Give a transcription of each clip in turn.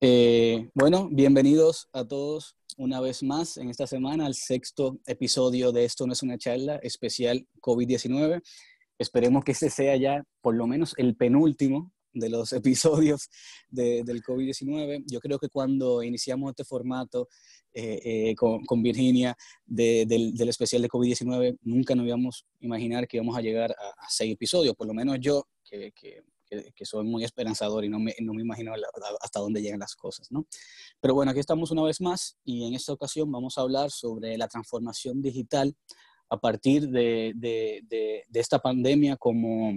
Eh, bueno, bienvenidos a todos una vez más en esta semana al sexto episodio de Esto no es una charla especial COVID-19. Esperemos que este sea ya por lo menos el penúltimo de los episodios del COVID-19. Yo creo que cuando iniciamos este formato eh, eh, con, Virginia del, especial de COVID-19, nunca nos íbamos a imaginar que íbamos a llegar a, seis episodios, por lo menos yo, que, que que, que soy muy esperanzador y no me, no me imagino hasta dónde llegan las cosas, ¿no? Pero bueno, aquí estamos una vez más y en esta ocasión vamos a hablar sobre la transformación digital a partir de, de, de, esta pandemia como,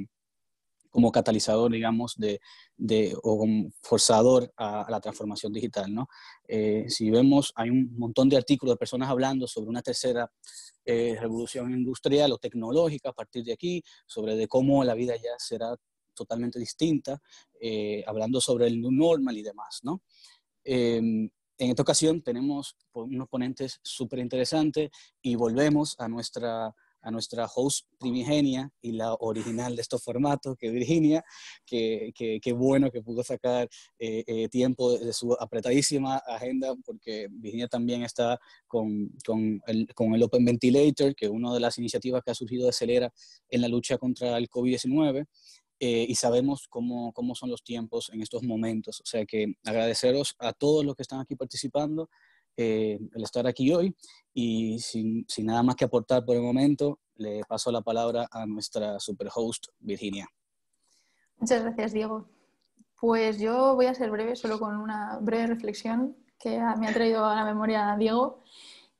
como catalizador, digamos, de, de o forzador a, la transformación digital, ¿no? Eh, si vemos, hay un montón de artículos de personas hablando sobre una tercera eh, revolución industrial o tecnológica a partir de aquí, sobre de cómo la vida ya será totalmente distinta, eh, hablando sobre el normal y demás, ¿no? Em, en esta ocasión tenemos unos ponentes súper interesantes y volvemos a nuestra a nuestra host primigenia y la original de estos formatos, que Virginia, que, bueno que pudo sacar eh, eh, tiempo de, su apretadísima agenda, porque Virginia también está con, con, el, con, el, Open Ventilator, que es una de las iniciativas que ha surgido de Celera en la lucha contra el COVID-19. Eh, y sabemos cómo, cómo son los tiempos en estos momentos. O sea que agradeceros a todos los que están aquí participando eh, el estar aquí hoy y sin, sin, nada más que aportar por el momento, le paso la palabra a nuestra superhost Virginia. Muchas gracias, Diego. Pues yo voy a ser breve, solo con una breve reflexión que me ha traído a la memoria Diego.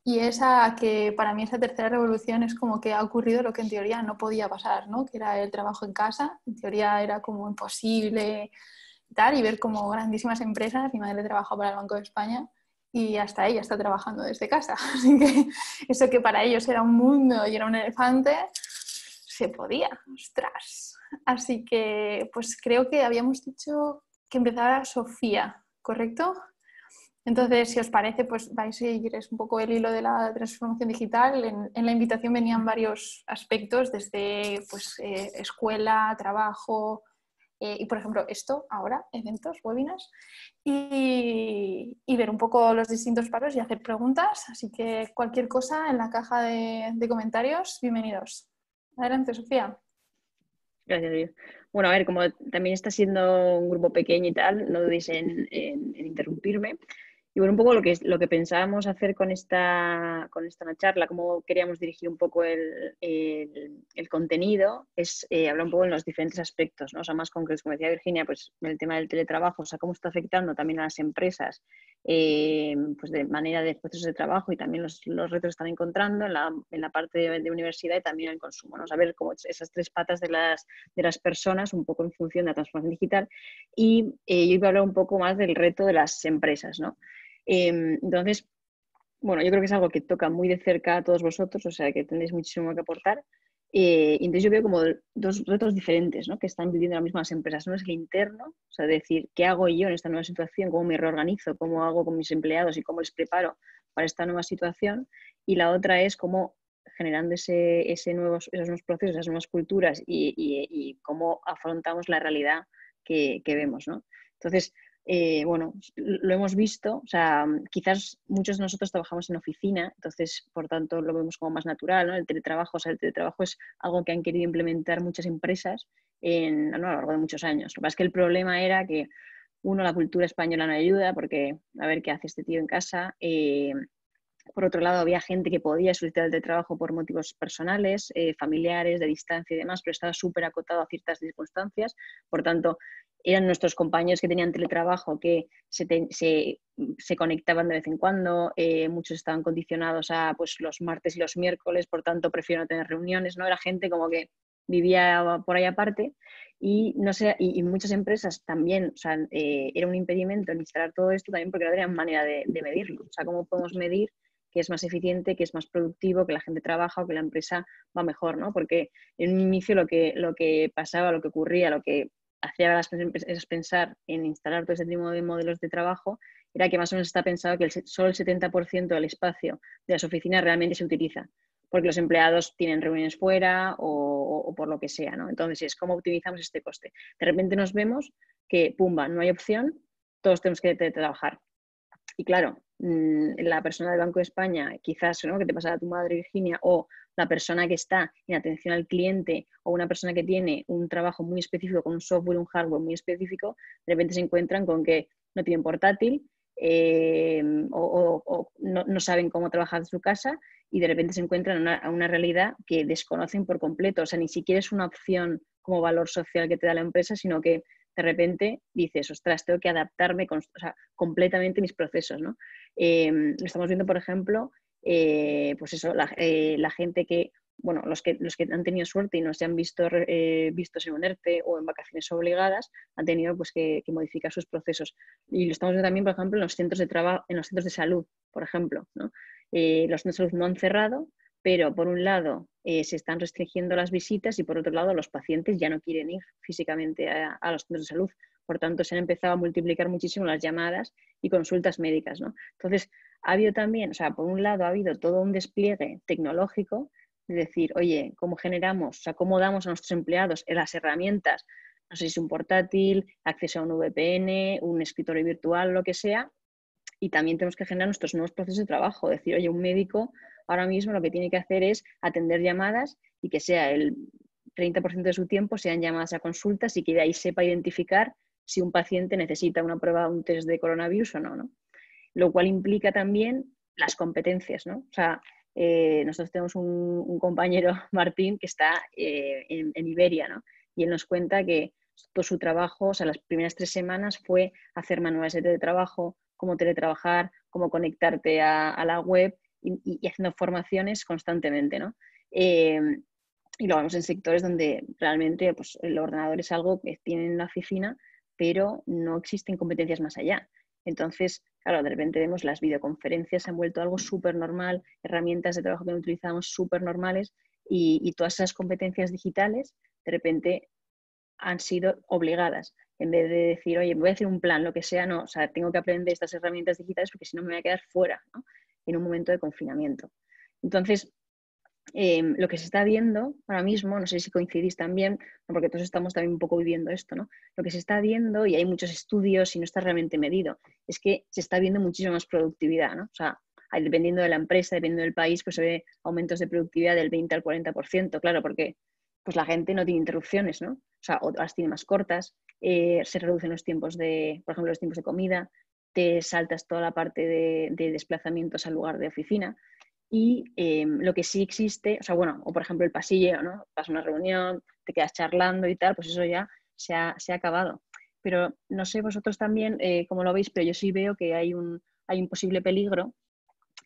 Y esa que para mí esa tercera revolución es como que ha ocurrido lo que en teoría no podía pasar, ¿no? Que era el trabajo en casa, en teoría era como imposible y tal, y ver como grandísimas empresas, mi madre trabajaba para el Banco de España y hasta ella está trabajando desde casa. Así que eso que para ellos era un mundo y era un elefante, se podía, ostras. Así que pues creo que habíamos dicho que empezaba Sofía, ¿correcto? Entonces, si os parece, pues vais a seguir es un poco el hilo de la transformación digital. En, la invitación venían varios aspectos, desde pues, eh, escuela, trabajo, eh, y por ejemplo esto ahora, eventos, webinars, y, ver un poco los distintos paros y hacer preguntas. Así que cualquier cosa en la caja de, comentarios, bienvenidos. Adelante, Sofía. Gracias, Luis. Bueno, a ver, como también está siendo un grupo pequeño y tal, no dudéis en interrumpirme. Y bueno, un poco lo que, lo que pensábamos hacer con esta, con esta charla, cómo queríamos dirigir un poco el, contenido, es eh, hablar un poco en los diferentes aspectos, ¿no? O sea, más concretos, como decía Virginia, pues el tema del teletrabajo, o sea, cómo está afectando también a las empresas, eh, pues de manera de procesos de trabajo y también los, retos que están encontrando en la, en la parte de, universidad y también el consumo, ¿no? O Saber cómo esas tres patas de las, personas, un poco en función de la transformación digital. Y eh, yo iba a hablar un poco más del reto de las empresas, ¿no? Em, entonces, bueno, yo creo que es algo que toca muy de cerca a todos vosotros, o sea que tendréis muchísimo que aportar. Eh, entonces yo veo como dos retos diferentes ¿no? que están viviendo las mismas empresas. Uno es el interno, o sea, decir, ¿qué hago yo en esta nueva situación? ¿Cómo me reorganizo? ¿Cómo hago con mis empleados y cómo les preparo para esta nueva situación? Y la otra es cómo generando ese, ese nuevos, esos nuevos procesos, esas nuevas culturas y, cómo afrontamos la realidad que, que vemos. ¿no? Entonces, eh, bueno, lo hemos visto, o sea, quizás muchos de nosotros trabajamos en oficina, entonces, por tanto, lo vemos como más natural, El teletrabajo, o sea, el teletrabajo es algo que han querido implementar muchas empresas en, a lo largo de muchos años. Lo que pasa es que el problema era que, uno, la cultura española no ayuda porque a ver qué hace este tío en casa. Eh, por otro lado, había gente que podía solicitar el teletrabajo por motivos personales, eh, familiares, de distancia y demás, pero estaba súper acotado a ciertas circunstancias. Por tanto, eran nuestros compañeros que tenían teletrabajo que se, conectaban de vez en cuando, eh, muchos estaban condicionados a pues, los martes y los miércoles, por tanto, prefiero no tener reuniones, ¿no? Era gente como que vivía por ahí aparte y no sé y, muchas empresas también eh, era un impedimento instalar todo esto también porque no tenían manera de, de medirlo o sea cómo podemos medir que es más eficiente, que es más productivo, que la gente trabaja o que la empresa va mejor, ¿no? Porque en un inicio lo que, lo que pasaba, lo que ocurría, lo que hacía a las empresas pensar en instalar todo ese tipo de modelos de trabajo era que más o menos está pensado que el, solo el 70% del espacio de las oficinas realmente se utiliza, porque los empleados tienen reuniones fuera o, por lo que sea, ¿no? Entonces es cómo optimizamos este coste. De repente nos vemos que, pumba, no hay opción, todos tenemos que trabajar. Y claro, Mm, la persona del Banco de España, quizás ¿no? que te a tu madre Virginia, o la persona que está en atención al cliente, o una persona que tiene un trabajo muy específico con un software, un hardware muy específico, de repente se encuentran con que no tienen portátil eh, o, no, saben cómo trabajar en su casa y de repente se encuentran en una realidad que desconocen por completo. O sea, ni siquiera es una opción como valor social que te da la empresa, sino que de repente dices, ostras, tengo que adaptarme completamente mis procesos, ¿no? Em, estamos viendo, por ejemplo, eh, pues eso, eh, la, gente que, bueno, los que, los que han tenido suerte y no se han visto eh, vistos en un ERTE o en vacaciones obligadas, han tenido pues que, modificar sus procesos. Y lo estamos viendo también, por ejemplo, en los centros de trabajo, en los centros de salud, por ejemplo, ¿no? los centros de salud no han cerrado, pero por un lado eh, se están restringiendo las visitas y por otro lado los pacientes ya no quieren ir físicamente a, los centros de salud. Por tanto, se han empezado a multiplicar muchísimo las llamadas y consultas médicas. ¿no? Entonces, ha habido también, o sea, por un lado ha habido todo un despliegue tecnológico de decir, oye, ¿cómo generamos, o cómo damos a nuestros empleados las herramientas? No sé si es un portátil, acceso a un VPN, un escritorio virtual, lo que sea. Y también tenemos que generar nuestros nuevos procesos de trabajo. Decir, oye, un médico ahora mismo lo que tiene que hacer es atender llamadas y que sea el 30% de su tiempo sean llamadas a consultas y que de ahí sepa identificar si un paciente necesita una prueba, un test de coronavirus o no, ¿no? Lo cual implica también las competencias, ¿no? O sea, eh, nosotros tenemos un, compañero, Martín, que está eh, en, Iberia, ¿no? Y él nos cuenta que todo su trabajo, o sea, las primeras tres semanas fue hacer manuales de teletrabajo, cómo teletrabajar, cómo conectarte a la web y, haciendo formaciones constantemente, ¿no? Eh, y lo vemos en sectores donde realmente pues, el ordenador es algo que tienen en la oficina, pero no existen competencias más allá. Entonces, claro, de repente vemos las videoconferencias se han vuelto algo súper normal, herramientas de trabajo que no utilizamos súper normales y, y, todas esas competencias digitales de repente han sido obligadas. En vez de decir, oye, voy a hacer un plan, lo que sea, no, o sea, tengo que aprender estas herramientas digitales porque si no me voy a quedar fuera. ¿no? en un momento de confinamiento. Entonces, em, lo que se está viendo ahora mismo, no sé si coincidís también, porque todos estamos también un poco viviendo esto, ¿no? Lo que se está viendo, y hay muchos estudios y no está realmente medido, es que se está viendo muchísima más productividad, ¿no? O sea, dependiendo de la empresa, dependiendo del país, pues se ve aumentos de productividad del 20 al 40%, claro, porque pues la gente no tiene interrupciones, ¿no? O sea, las tiene más cortas, eh, se reducen los tiempos de, por ejemplo, los tiempos de comida, te saltas toda la parte de, desplazamientos al lugar de oficina. Y eh, lo que sí existe, o sea, bueno, o por ejemplo el pasillo, ¿no? Vas a una reunión, te quedas charlando y tal, pues eso ya se ha, acabado. Pero no sé vosotros también como eh, cómo lo veis, pero yo sí veo que hay un, hay un posible peligro,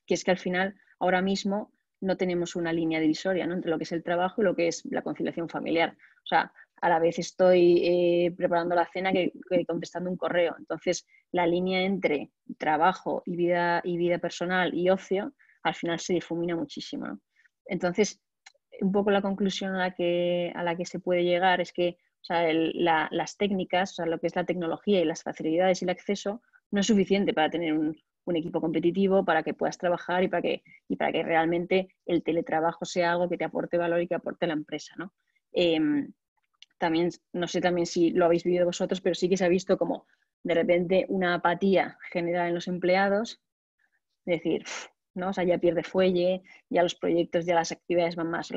que es que al final, ahora mismo, no tenemos una línea divisoria ¿no? entre lo que es el trabajo y lo que es la conciliación familiar. O sea, a la vez estoy eh, preparando la cena que, contestando un correo. Entonces, la línea entre trabajo y vida, y vida personal y ocio al final se difumina muchísimo. Entonces, un poco la conclusión a la que, se puede llegar es que las técnicas, o lo que es la tecnología y las facilidades y el acceso, no es suficiente para tener un, equipo competitivo, para que puedas trabajar y para que, y para que realmente el teletrabajo sea algo que te aporte valor y que aporte a la empresa. ¿no? Em, también, no sé también si lo habéis vivido vosotros, pero sí que se ha visto como de repente una apatía general en los empleados, es decir, ¿no? ya pierde fuelle, ya los proyectos, ya las actividades van más,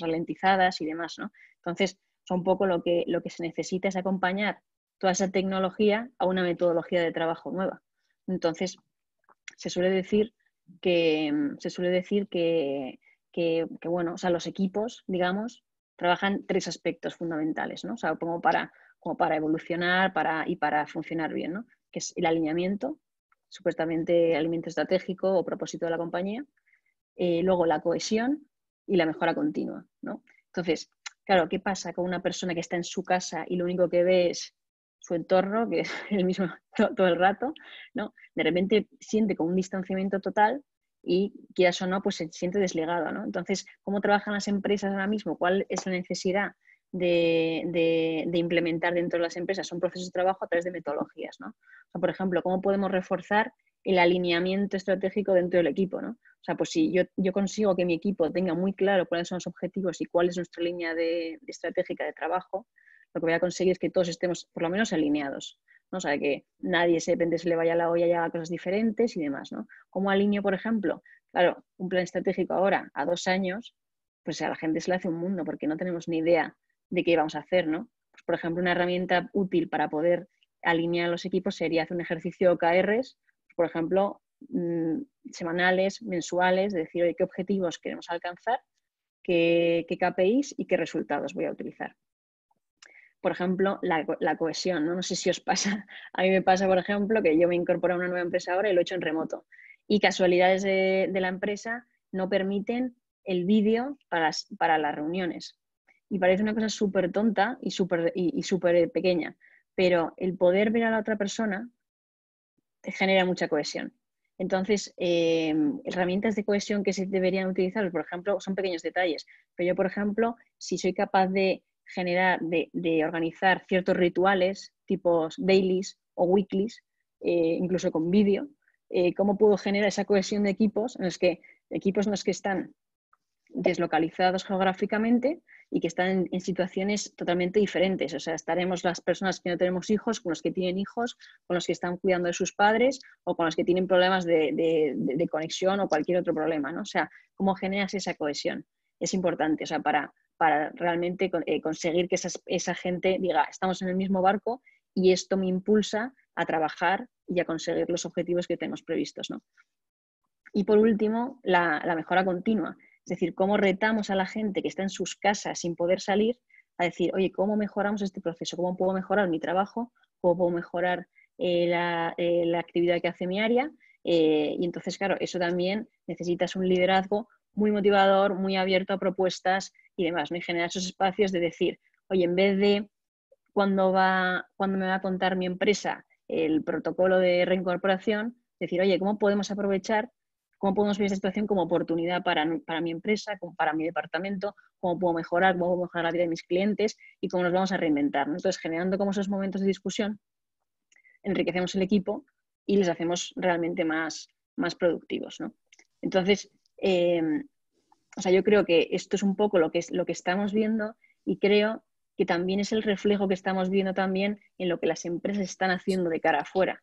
ralentizadas y demás, ¿no? Entonces, son un poco lo que, lo que se necesita es acompañar toda esa tecnología a una metodología de trabajo nueva. Entonces, se suele decir que, se suele decir que, que, que bueno, o sea, los equipos, digamos, trabajan tres aspectos fundamentales, ¿no? O como para, como para evolucionar para, y para funcionar bien, ¿no? Que es el alineamiento, supuestamente alimento estratégico o propósito de la compañía, eh, luego la cohesión y la mejora continua, Entonces, claro, ¿qué pasa con una persona que está en su casa y lo único que ve es su entorno, que es el mismo todo, todo el rato, ¿no? De repente siente como un distanciamiento total y quieras o no, pues se siente desligado, ¿no? Entonces, ¿cómo trabajan las empresas ahora mismo? ¿Cuál es la necesidad de, implementar dentro de las empresas? Son procesos de trabajo a través de metodologías, ¿no? por ejemplo, ¿cómo podemos reforzar el alineamiento estratégico dentro del equipo, ¿no? O sea, pues si yo, consigo que mi equipo tenga muy claro cuáles son los objetivos y cuál es nuestra línea de estratégica de trabajo, lo que voy a conseguir es que todos estemos por lo menos alineados. ¿no? O sea, que nadie se, de se le vaya la olla y haga cosas diferentes y demás, ¿no? Como alineo, por ejemplo, claro, un plan estratégico ahora, a dos años, pues a la gente se le hace un mundo porque no tenemos ni idea de qué vamos a hacer, ¿no? Pues, por ejemplo, una herramienta útil para poder alinear los equipos sería hacer un ejercicio OKRs, por ejemplo, mm, semanales, mensuales, decir, oye, qué objetivos queremos alcanzar, qué, qué KPIs y qué resultados voy a utilizar por ejemplo, la, cohesión. ¿no? ¿no? sé si os pasa. A mí me pasa, por ejemplo, que yo me incorporo a una nueva empresa ahora y lo he hecho en remoto. Y casualidades de, la empresa no permiten el vídeo para, para las, reuniones. Y parece una cosa súper tonta y súper y, pequeña, pero el poder ver a la otra persona te genera mucha cohesión. Entonces, em, herramientas de cohesión que se deberían utilizar, por ejemplo, son pequeños detalles. Pero yo, por ejemplo, si soy capaz de generar, de, organizar ciertos rituales, tipos dailies o weeklies, eh, incluso con vídeo, eh, cómo puedo generar esa cohesión de equipos en los que equipos en los que están deslocalizados geográficamente y que están en, situaciones totalmente diferentes. O sea, estaremos las personas que no tenemos hijos, con los que tienen hijos, con los que están cuidando de sus padres o con los que tienen problemas de, de conexión o cualquier otro problema. ¿no? O sea, cómo generas esa cohesión. Es importante, o sea, para, para realmente eh, conseguir que esa gente diga, estamos en el mismo barco y esto me impulsa a trabajar y a conseguir los objetivos que tenemos previstos. Y por último, la, mejora continua, es decir, cómo retamos a la gente que está en sus casas sin poder salir a decir, oye, ¿cómo mejoramos este proceso? ¿Cómo puedo mejorar mi trabajo? ¿Cómo puedo mejorar eh, eh, la, actividad que hace mi área? y entonces, claro, eso también necesitas un liderazgo muy motivador, muy abierto a propuestas y demás, ¿no? Y generar esos espacios de decir, oye, en vez de cuando, va, cuando me va a contar mi empresa el protocolo de reincorporación, decir, oye, ¿cómo podemos aprovechar, cómo podemos ver esta situación como oportunidad para, mi empresa, como para mi departamento, cómo puedo mejorar, cómo puedo mejorar la vida de mis clientes y cómo nos vamos a reinventar? Entonces, generando como esos momentos de discusión, enriquecemos el equipo y les hacemos realmente más, más productivos, ¿no? Entonces, Em, o sea, yo creo que esto es un poco lo que, lo que estamos viendo y creo que también es el reflejo que estamos viendo también en lo que las empresas están haciendo de cara afuera.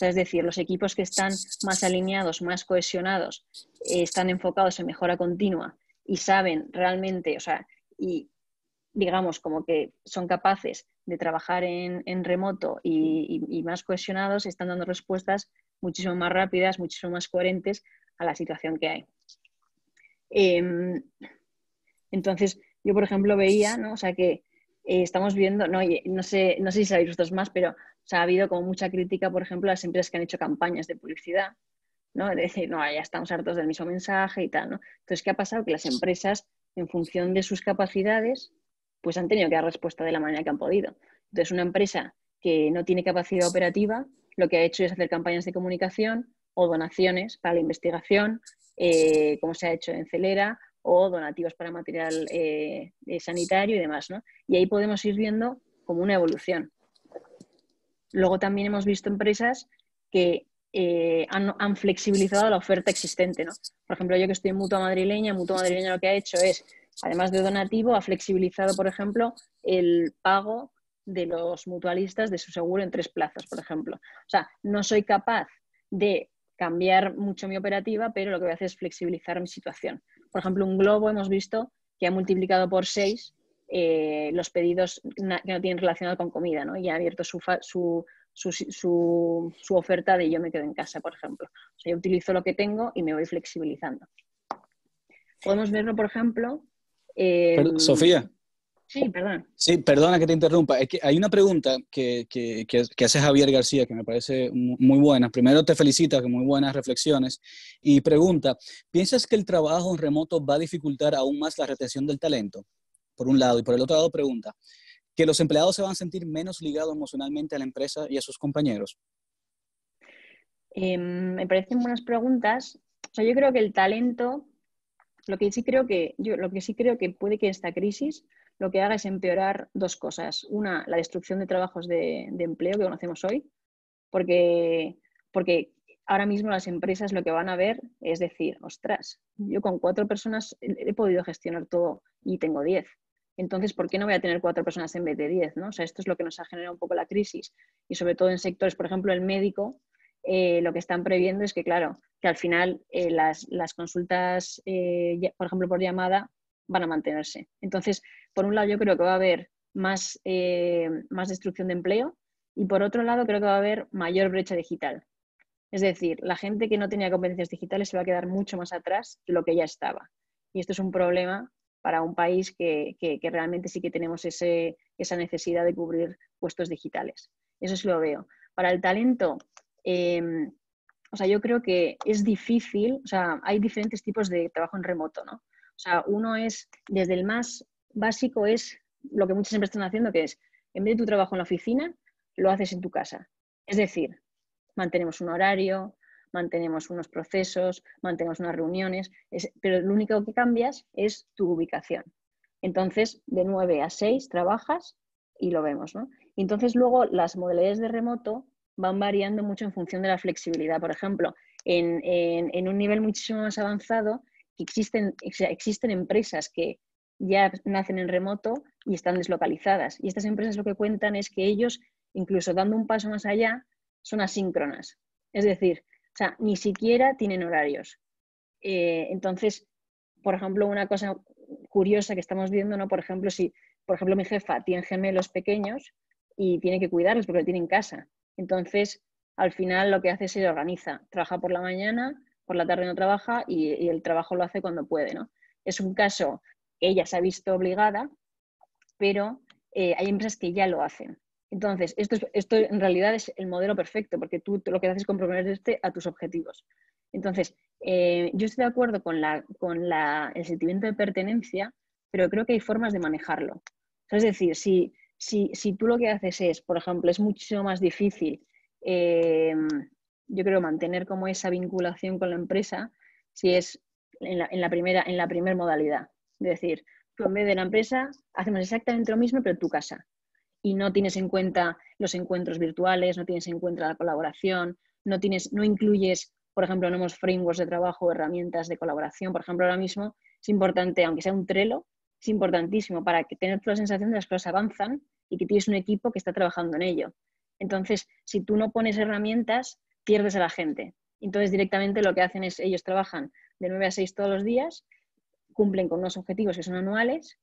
es decir, los equipos que están más alineados, más cohesionados, eh, están enfocados en mejora continua y saben realmente, o sea, y digamos como que son capaces de trabajar en, remoto y más cohesionados, están dando respuestas muchísimo más rápidas, muchísimo más coherentes a la situación que hay. Em, entonces, yo, por ejemplo, veía, ¿no? O sea, que eh, estamos viendo, no, no, sé, no sé si sabéis vosotros más, pero ha habido como mucha crítica, por ejemplo, a las empresas que han hecho campañas de publicidad, ¿no? De decir, no, ya estamos hartos del mismo mensaje y tal, ¿no? Entonces, ¿qué ha pasado? Que las empresas, en función de sus capacidades, pues han tenido que dar respuesta de la manera que han podido. Entonces, una empresa que no tiene capacidad operativa, lo que ha hecho es hacer campañas de comunicación o donaciones para la investigación eh, como se ha hecho en Celera, o donativos para material eh, eh, sanitario y demás. Y ahí podemos ir viendo como una evolución. Luego también hemos visto empresas que han, han, flexibilizado la oferta existente. Por ejemplo, yo que estoy en Mutua Madrileña, Mutua Madrileña lo que ha hecho es, además de donativo, ha flexibilizado, por ejemplo, el pago de los mutualistas de su seguro en tres plazas, por ejemplo. O sea, no soy capaz de cambiar mucho mi operativa, pero lo que voy a hacer es flexibilizar mi situación. Por ejemplo, un globo hemos visto que ha multiplicado por seis eh, los pedidos que no tienen relacionado con comida, ¿no? Y ha abierto su, oferta de yo me quedo en casa, por ejemplo. O sea, yo utilizo lo que tengo y me voy flexibilizando. Podemos verlo, por ejemplo. Sofía, Sí, perdona. Sí, perdona que te interrumpa. Es que hay una pregunta que, que, hace Javier García que me parece muy buena. Primero te felicita, que muy buenas reflexiones. Y pregunta, ¿piensas que el trabajo remoto va a dificultar aún más la retención del talento? Por un lado. Y por el otro lado, pregunta, ¿que los empleados se van a sentir menos ligados emocionalmente a la empresa y a sus compañeros? Em, me parecen buenas preguntas. yo creo que el talento, lo que sí creo que, yo, lo que sí creo que puede que esta crisis lo que haga es empeorar dos cosas. Una, la destrucción de trabajos de, empleo que conocemos hoy, porque, porque ahora mismo las empresas lo que van a ver es decir, ostras, yo con cuatro personas he podido gestionar todo y tengo diez. Entonces, ¿por qué no voy a tener cuatro personas en vez de diez? ¿no? sea, esto es lo que nos ha generado un poco la crisis. Y sobre todo en sectores, por ejemplo, el médico, eh, lo que están previendo es que, claro, que al final eh, las, consultas, eh, por ejemplo, por llamada, van a mantenerse. Entonces, por un lado, yo creo que va a haber más, eh, más destrucción de empleo y por otro lado, creo que va a haber mayor brecha digital. Es decir, la gente que no tenía competencias digitales se va a quedar mucho más atrás de lo que ya estaba. Y esto es un problema para un país que, realmente sí que tenemos esa necesidad de cubrir puestos digitales. Eso sí lo veo. Para el talento, em, o sea, yo creo que es difícil, o sea, hay diferentes tipos de trabajo en remoto, ¿no? O sea, uno es, desde el más básico, es lo que muchas empresas están haciendo, que es, en vez de tu trabajo en la oficina, lo haces en tu casa. Es decir, mantenemos un horario, mantenemos unos procesos, mantenemos unas reuniones, pero lo único que cambias es tu ubicación. Entonces, de 9 a 6 trabajas y lo vemos, ¿no? entonces luego las modalidades de remoto van variando mucho en función de la flexibilidad. Por ejemplo, en un nivel muchísimo más avanzado que existen, existen empresas que ya nacen en remoto y están deslocalizadas. Y estas empresas lo que cuentan es que ellos, incluso dando un paso más allá, son asíncronas. Es decir, ni siquiera tienen horarios. Eh, entonces, por ejemplo, una cosa curiosa que estamos viendo, Por ejemplo, si, por ejemplo, mi jefa tiene gemelos pequeños y tiene que cuidarlos porque lo tiene en casa. Entonces, al final lo que hace es se organiza. Trabaja por la mañana, por la tarde no trabaja y, el trabajo lo hace cuando puede, ¿no? Es un caso, ella se ha visto obligada, pero eh, hay empresas que ya lo hacen. Entonces, esto, esto en realidad es el modelo perfecto, porque tú lo que haces es comprometerte a tus objetivos. Entonces, eh, yo estoy de acuerdo con, la, el sentimiento de pertenencia, pero creo que hay formas de manejarlo. es decir, si, si, tú lo que haces es, por ejemplo, es mucho más difícil eh, yo creo, mantener como esa vinculación con la empresa si es en la, primera, en la modalidad. Es decir, tú en vez de la empresa hacemos exactamente lo mismo, pero en tu casa. Y no tienes en cuenta los encuentros virtuales, no tienes en cuenta la colaboración, no, tienes, no incluyes, por ejemplo, no frameworks de trabajo, herramientas de colaboración. Por ejemplo, ahora mismo es importante, aunque sea un trelo, es importantísimo para que tener la sensación de que las cosas avanzan y que tienes un equipo que está trabajando en ello. Entonces, si tú no pones herramientas, pierdes a la gente. Entonces, directamente lo que hacen es, ellos trabajan de 9 a 6 todos los días, cumplen con unos objetivos que son anuales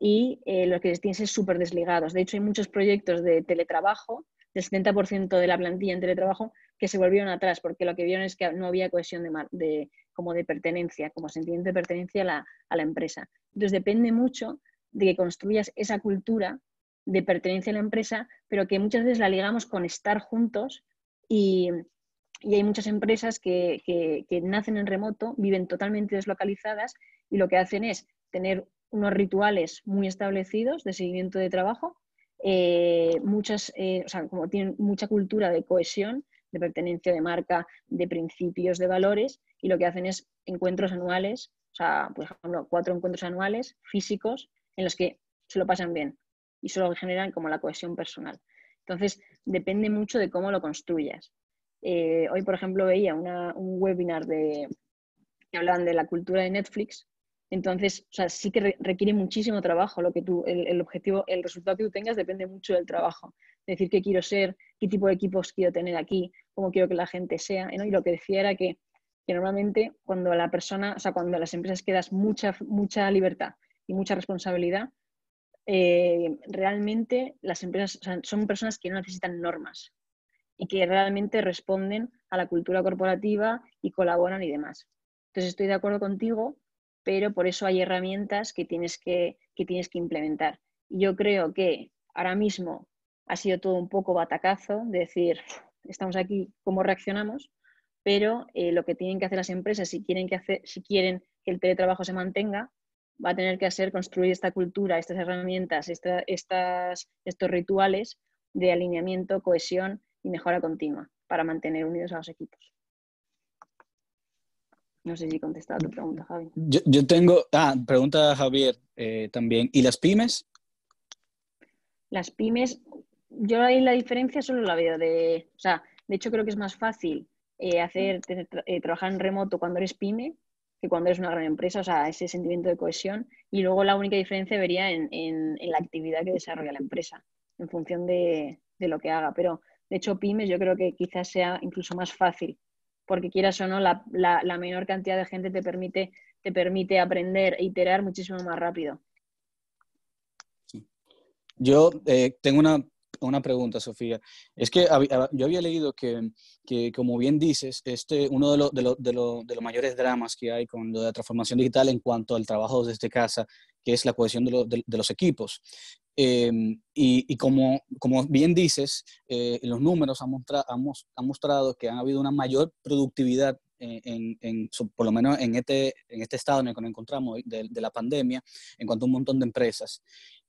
y eh, los que tienen es súper desligados. De hecho, hay muchos proyectos de teletrabajo, del 70% de la plantilla en teletrabajo, que se volvieron atrás porque lo que vieron es que no había cohesión de, como de pertenencia, como sentimiento de pertenencia a la, a la empresa. Entonces, depende mucho de que construyas esa cultura de pertenencia a la empresa, pero que muchas veces la ligamos con estar juntos y, y hay muchas empresas que, nacen en remoto, viven totalmente deslocalizadas y lo que hacen es tener unos rituales muy establecidos de seguimiento de trabajo, eh, muchas, eh, o sea, como tienen mucha cultura de cohesión, de pertenencia de marca, de principios, de valores, y lo que hacen es encuentros anuales, o sea, pues, por ejemplo, cuatro encuentros anuales físicos en los que se lo pasan bien y solo generan como la cohesión personal. Entonces, depende mucho de cómo lo construyas. Eh, hoy, por ejemplo, veía un webinar de, que hablaban de la cultura de Netflix. Entonces, sí que requiere muchísimo trabajo lo que tú, el, objetivo, el resultado que tú tengas depende mucho del trabajo. Es decir, qué quiero ser, qué tipo de equipos quiero tener aquí, cómo quiero que la gente sea. Y lo que decía era que, normalmente cuando la persona, cuando las empresas quedas mucha, mucha libertad y mucha responsabilidad, eh, realmente las empresas son personas que no necesitan normas, y que realmente responden a la cultura corporativa y colaboran y demás. Entonces estoy de acuerdo contigo, pero por eso hay herramientas que tienes que, que tienes que implementar. Yo creo que ahora mismo ha sido todo un poco batacazo, de decir, estamos aquí, ¿cómo reaccionamos? Pero eh, lo que tienen que hacer las empresas, si quieren, que hacer si quieren que el teletrabajo se mantenga, va a tener que hacer construir esta cultura, estas herramientas, estas, estos rituales de alineamiento, cohesión y mejora continua para mantener unidos a los equipos. No sé si he contestado tu pregunta, Javi. Yo, yo tengo, ah, pregunta Javier eh, también. ¿Y las pymes? Las pymes, yo ahí la diferencia solo la veo de, o sea, de hecho creo que es más fácil eh, hacer eh, trabajar en remoto cuando eres pyme que cuando eres una gran empresa, o sea, ese sentimiento de cohesión. Y luego la única diferencia vería en, en, la actividad que desarrolla la empresa, en función de, de, lo que haga. Pero de hecho, pymes yo creo que quizás sea incluso más fácil, porque quieras o no, la, menor cantidad de gente te permite, te permite aprender e iterar muchísimo más rápido. Yo eh, tengo una, pregunta, Sofía. Es que yo había leído que, como bien dices, este, uno de, de, los mayores dramas que hay con lo de la transformación digital en cuanto al trabajo desde casa que es la cohesión de, de los equipos. Em, y, como, como, bien dices, eh, los números han, mostra, han, mostrado que ha habido una mayor productividad, en, por lo menos en este, en este estado en el que nos encontramos de, la pandemia, en cuanto a un montón de empresas.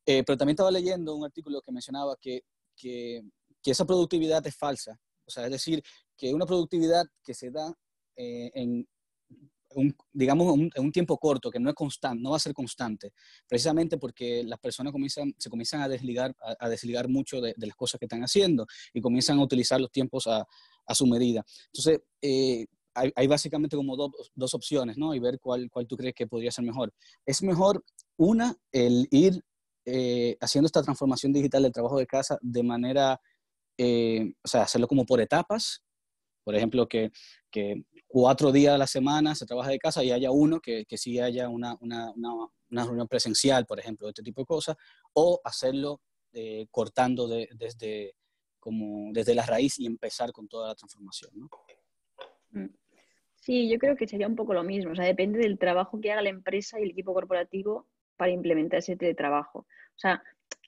Eh, pero también estaba leyendo un artículo que mencionaba que, que, que, esa productividad es falsa. O sea, es decir, que una productividad que se da eh, en, digamos, un, tiempo corto, que no es constante, no va a ser constante, precisamente porque las personas comienzan, se comienzan a desligar, a, desligar mucho de, las cosas que están haciendo y comienzan a utilizar los tiempos a, su medida. Entonces, eh, hay, básicamente como dos opciones, ¿no? Y ver cuál, cuál tú crees que podría ser mejor. Es mejor, una, el ir eh, haciendo esta transformación digital del trabajo de casa de manera, eh, o sea, hacerlo como por etapas, por ejemplo, que, cuatro días a la semana se trabaja de casa y haya uno que, que sí haya una, reunión presencial, por ejemplo, este tipo de cosas, o hacerlo eh, cortando desde, como desde la raíz y empezar con toda la transformación. ¿no? Mm. Sí, yo creo que sería un poco lo mismo. O sea, depende del trabajo que haga la empresa y el equipo corporativo para implementar ese trabajo O sea,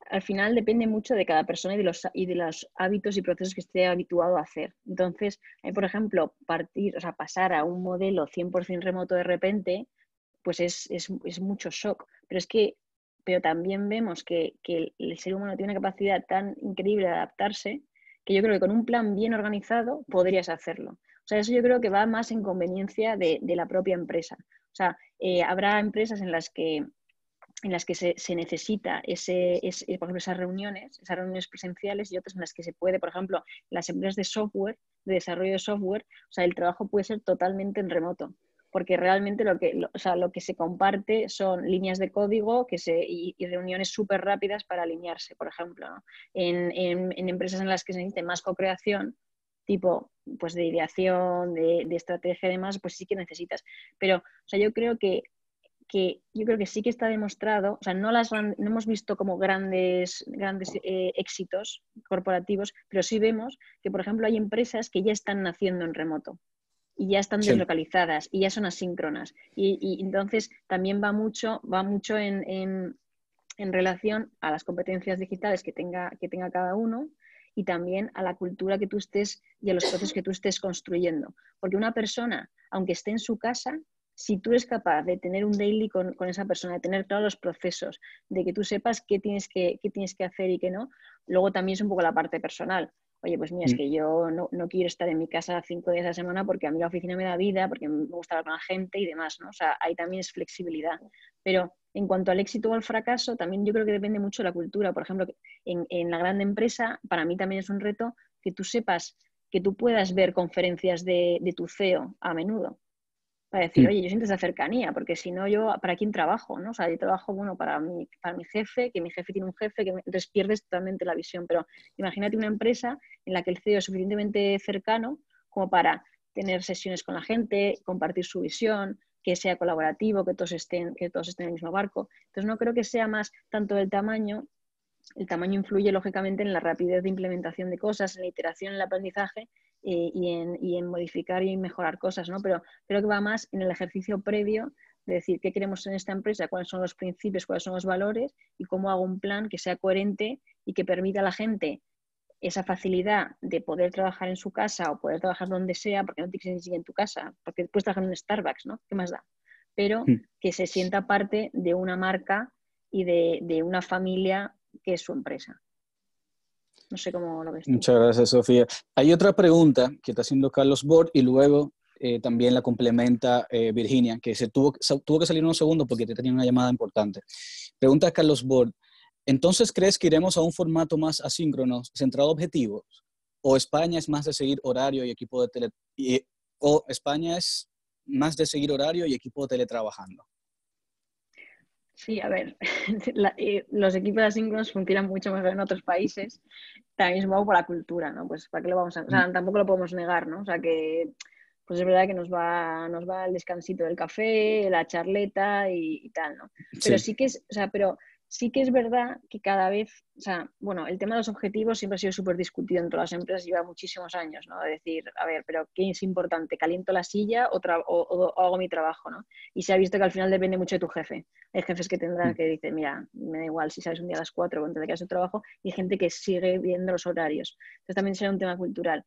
al final depende mucho de cada persona y de, los, y de los hábitos y procesos que esté habituado a hacer. Entonces, por ejemplo, partir, o sea, pasar a un modelo 100% remoto de repente, pues es, mucho shock. Pero es que, pero también vemos que, el ser humano tiene una capacidad tan increíble de adaptarse que yo creo que con un plan bien organizado podrías hacerlo. O sea, eso yo creo que va más en conveniencia de, la propia empresa. O sea, eh, habrá empresas en las que en las que se, necesita, ese, eh, por ejemplo, esas reuniones, esas reuniones presenciales y otras en las que se puede, por ejemplo, las empresas de software, de desarrollo de software, o sea, el trabajo puede ser totalmente en remoto, porque realmente lo que, sea, lo que se comparte son líneas de código que se, y, reuniones súper rápidas para alinearse, por ejemplo, en, empresas en las que se necesita más co-creación, tipo pues de ideación, de, estrategia y demás, pues sí que necesitas. Pero, sea, yo creo que que yo creo que sí que está demostrado, o sea, no, las, no hemos visto como grandes, grandes eh, éxitos corporativos, pero sí vemos que, por ejemplo, hay empresas que ya están naciendo en remoto y ya están deslocalizadas y ya son asíncronas. Y, y, entonces también va mucho, va mucho en, en, en, relación a las competencias digitales que tenga, que tenga cada uno y también a la cultura que tú estés y a los procesos que tú estés construyendo. Porque una persona, aunque esté en su casa, si tú eres capaz de tener un daily con, esa persona, de tener todos los procesos, de que tú sepas qué tienes que, tienes que hacer y qué no, luego también es un poco la parte personal oye, pues mira, es mm. que yo no, quiero estar en mi casa cinco días a la semana porque a mí la oficina me da vida, porque me gusta hablar con la gente y demás, ¿no? O sea, ahí también es flexibilidad. Pero en cuanto al éxito o al fracaso, también yo creo que depende mucho de la cultura. Por ejemplo, en, la gran empresa, para mí también es un reto que tú sepas, que tú puedas ver conferencias de tu CEO a menudo para decir, mm. oye, yo siento esa cercanía, porque si no, yo, ¿para quién trabajo? ¿no? O sea, yo trabajo, bueno, para mi, para mi jefe, que mi jefe tiene un jefe, que entonces pierdes totalmente la visión. Pero imagínate una empresa en la que el CEO es suficientemente cercano como para tener sesiones con la gente, compartir su visión, que sea colaborativo, que todos estén, que todos estén en el mismo barco. Entonces no creo que sea más tanto el tamaño, el tamaño influye lógicamente en la rapidez de implementación de cosas, en la iteración, en el aprendizaje, eh, y, en, y, en, modificar y mejorar cosas, ¿no? Pero creo que va más en el ejercicio previo de decir qué queremos en esta empresa, cuáles son los principios, cuáles son los valores y cómo hago un plan que sea coherente y que permita a la gente esa facilidad de poder trabajar en su casa o poder trabajar donde sea, porque no tienes que en tu casa, porque después trabajar en Starbucks, ¿no? ¿Qué más da? Pero hmm. que se sienta parte de una marca y de una familia que es su empresa. No sé cómo lo ves. Muchas gracias, Sofía. Hay otra pregunta que está haciendo Carlos Bord y luego eh, también la complementa eh, Virginia, que se tuvo, tuvo que salir unos segundos porque te tenía una llamada importante. Pregunta Carlos Bord. Entonces, ¿crees que iremos a un formato más asíncrono, centrado objetivos? ¿O España es más de seguir horario y equipo de tele... ¿O España es más de seguir horario y equipo de teletrabajando? Sí, a ver, eh, los equipos de asíncronos funcionan mucho mejor en otros países, también supongo por la cultura, ¿no? Pues para qué lo vamos a, o sea, mm. tampoco lo podemos negar, ¿no? O sea que, pues es verdad que nos va, nos va el descansito del café, la charleta y, tal, ¿no? Pero sí. que es, o sea, pero sí que es verdad que cada vez, o sea, bueno, el tema de los objetivos siempre ha sido súper discutido en todas las empresas, lleva muchísimos años, ¿no? De decir, a ver, pero ¿qué es importante? ¿Caliento la silla o, hago mi trabajo, ¿no? Y se ha visto que al final depende mucho de tu jefe. Hay jefes que tendrán mm. que decir, mira, me da igual si sales un día a las cuatro de que que tu trabajo, y hay gente que sigue viendo los horarios. Entonces también será un tema cultural.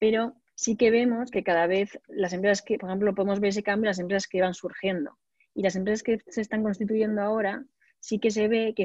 Pero sí que vemos que cada vez las empresas que, por ejemplo, podemos ver ese cambio en las empresas que van surgiendo. Y las empresas que se están constituyendo ahora sí que se ve que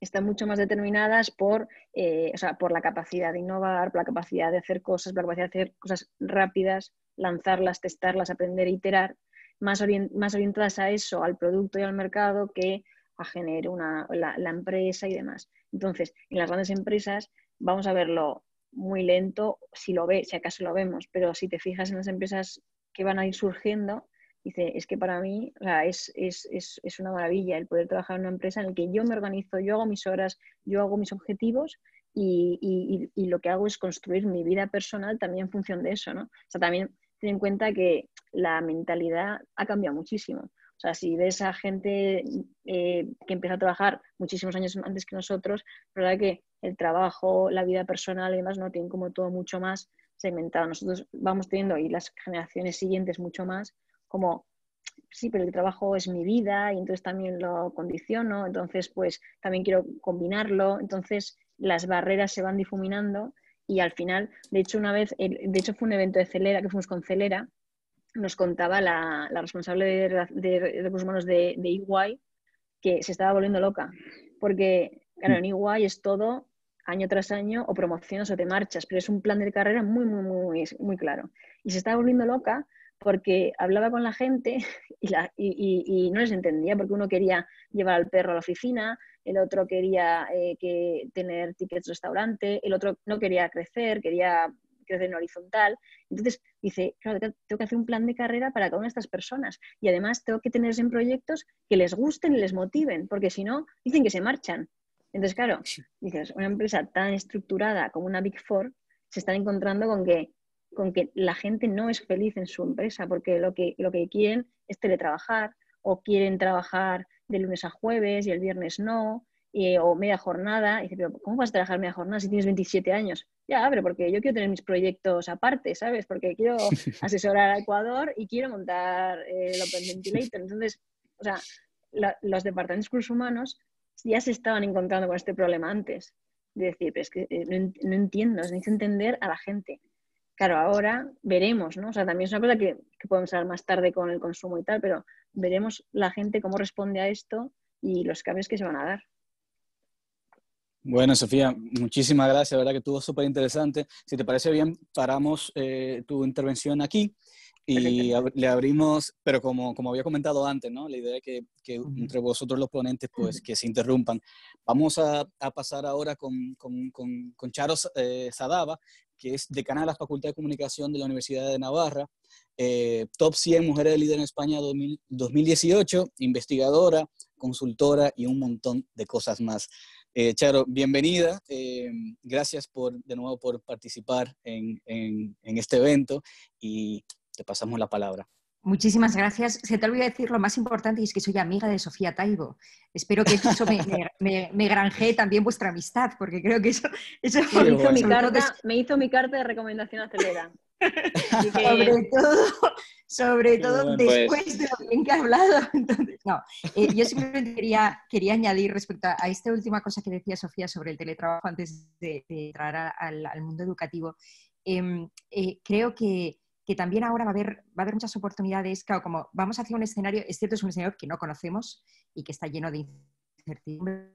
están mucho más determinadas por, eh, por la capacidad de innovar, por la capacidad de hacer cosas, por la capacidad de hacer cosas rápidas, lanzarlas, testarlas, aprender, iterar, más, orientadas a eso, al producto y al mercado que a generar una, la, empresa y demás. Entonces, en las grandes empresas vamos a verlo muy lento, si lo ve, si acaso lo vemos, pero si te fijas en las empresas que van a ir surgiendo, Dice, es que para mí es, una maravilla el poder trabajar en una empresa en la que yo me organizo, yo hago mis horas, yo hago mis objetivos y, lo que hago es construir mi vida personal también en función de eso, ¿no? O sea, también ten en cuenta que la mentalidad ha cambiado muchísimo. O sea, si ves a gente eh, que empieza a trabajar muchísimos años antes que nosotros, la verdad que el trabajo, la vida personal y demás no tienen como todo mucho más segmentado. Nosotros vamos teniendo, y las generaciones siguientes mucho más, como, sí, pero el trabajo es mi vida y entonces también lo condiciono, entonces pues también quiero combinarlo, entonces las barreras se van difuminando y al final, de hecho una vez, de hecho fue un evento de Celera, que fuimos con Celera, nos contaba la, la responsable de, recursos humanos de, de e que se estaba volviendo loca, porque claro, mm. en EY es todo año tras año o promociones o de marchas, pero es un plan de carrera muy, muy, muy, muy claro. Y se estaba volviendo loca porque hablaba con la gente y, no les entendía, porque uno quería llevar al perro a la oficina, el otro quería eh, que tener tickets restaurante, el otro no quería crecer, quería crecer en horizontal. Entonces dice, claro, tengo que hacer un plan de carrera para cada una de estas personas y además tengo que tenerse en proyectos que les gusten y les motiven, porque si no, dicen que se marchan. Entonces, claro, dices, una empresa tan estructurada como una Big Four se están encontrando con que con que la gente no es feliz en su empresa, porque lo que, lo que quieren es teletrabajar o quieren trabajar de lunes a jueves y el viernes no, o media jornada. Y dice, pero ¿cómo vas a trabajar media jornada si tienes 27 años? Ya, pero porque yo quiero tener mis proyectos aparte, ¿sabes? Porque quiero asesorar a Ecuador y quiero montar eh, el Open Ventilator. Entonces, o sea, los departamentos cursos humanos ya se estaban encontrando con este problema antes. De decir, pero es que eh, no, entiendo, se necesita entender a la gente claro, ahora veremos, ¿no? O sea, también es una cosa que, podemos hablar más tarde con el consumo y tal, pero veremos la gente cómo responde a esto y los cambios que se van a dar. Bueno, Sofía, muchísimas gracias, la verdad que estuvo súper interesante. Si te parece bien, paramos eh, tu intervención aquí y le abrimos, pero como, como había comentado antes, ¿no? la idea es que, que entre vosotros los ponentes, pues que se interrumpan. Vamos a, a pasar ahora con, con, con, Charo eh, Sadaba, que es decana de la Facultad de Comunicación de la Universidad de Navarra, eh, Top 100 Mujeres de Líder en España 2018, investigadora, consultora y un montón de cosas más. Eh, Charo, bienvenida. Eh, gracias por, de nuevo por participar en este evento y te pasamos la palabra. Muchísimas gracias. Se te olvidó decir lo más importante y es que soy amiga de Sofía Taibo. Espero que eso me, me, granjee también vuestra amistad, porque creo que eso, me, hizo mi carta, de recomendación a sobre todo, sobre todo pues. después de lo bien que ha hablado. Eh, yo simplemente quería, añadir respecto a, esta última cosa que decía Sofía sobre el teletrabajo antes de, entrar al, mundo educativo. Em, eh, creo que que también ahora va a haber, va a haber muchas oportunidades. Claro, como vamos hacia un escenario, es cierto, es un escenario que no conocemos y que está lleno de incertidumbre,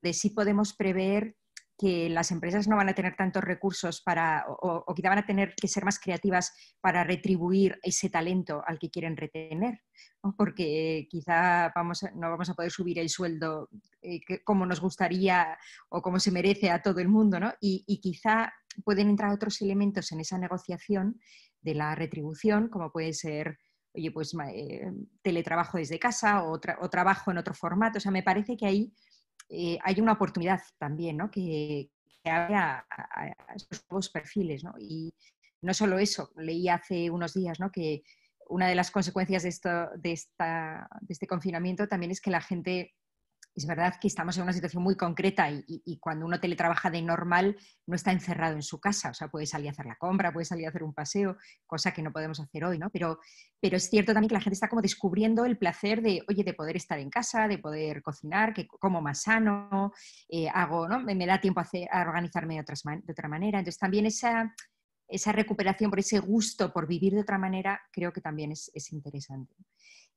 de si podemos prever que las empresas no van a tener tantos recursos para, o, quizá van a tener que ser más creativas para retribuir ese talento al que quieren retener, porque quizá vamos no vamos a poder subir el sueldo eh, como nos gustaría o como se merece a todo el mundo, ¿no? y quizá pueden entrar otros elementos en esa negociación de la retribución, como puede ser, oye, pues eh, teletrabajo desde casa o, trabajo en otro formato. O sea, me parece que ahí eh, hay una oportunidad también, ¿no? Que, haya esos nuevos perfiles, ¿no? Y no solo eso, leí hace unos días, ¿no? Que una de las consecuencias de, esto, de este confinamiento también es que la gente es verdad que estamos en una situación muy concreta y, cuando uno teletrabaja de normal no está encerrado en su casa, o sea, puede salir a hacer la compra, puede salir a hacer un paseo, cosa que no podemos hacer hoy, ¿no? Pero, pero es cierto también que la gente está como descubriendo el placer de, oye, de poder estar en casa, de poder cocinar, que como más sano, eh, hago, ¿no? Me, da tiempo a, organizarme de, otra manera. Entonces también esa, esa recuperación por ese gusto por vivir de otra manera creo que también es interesante.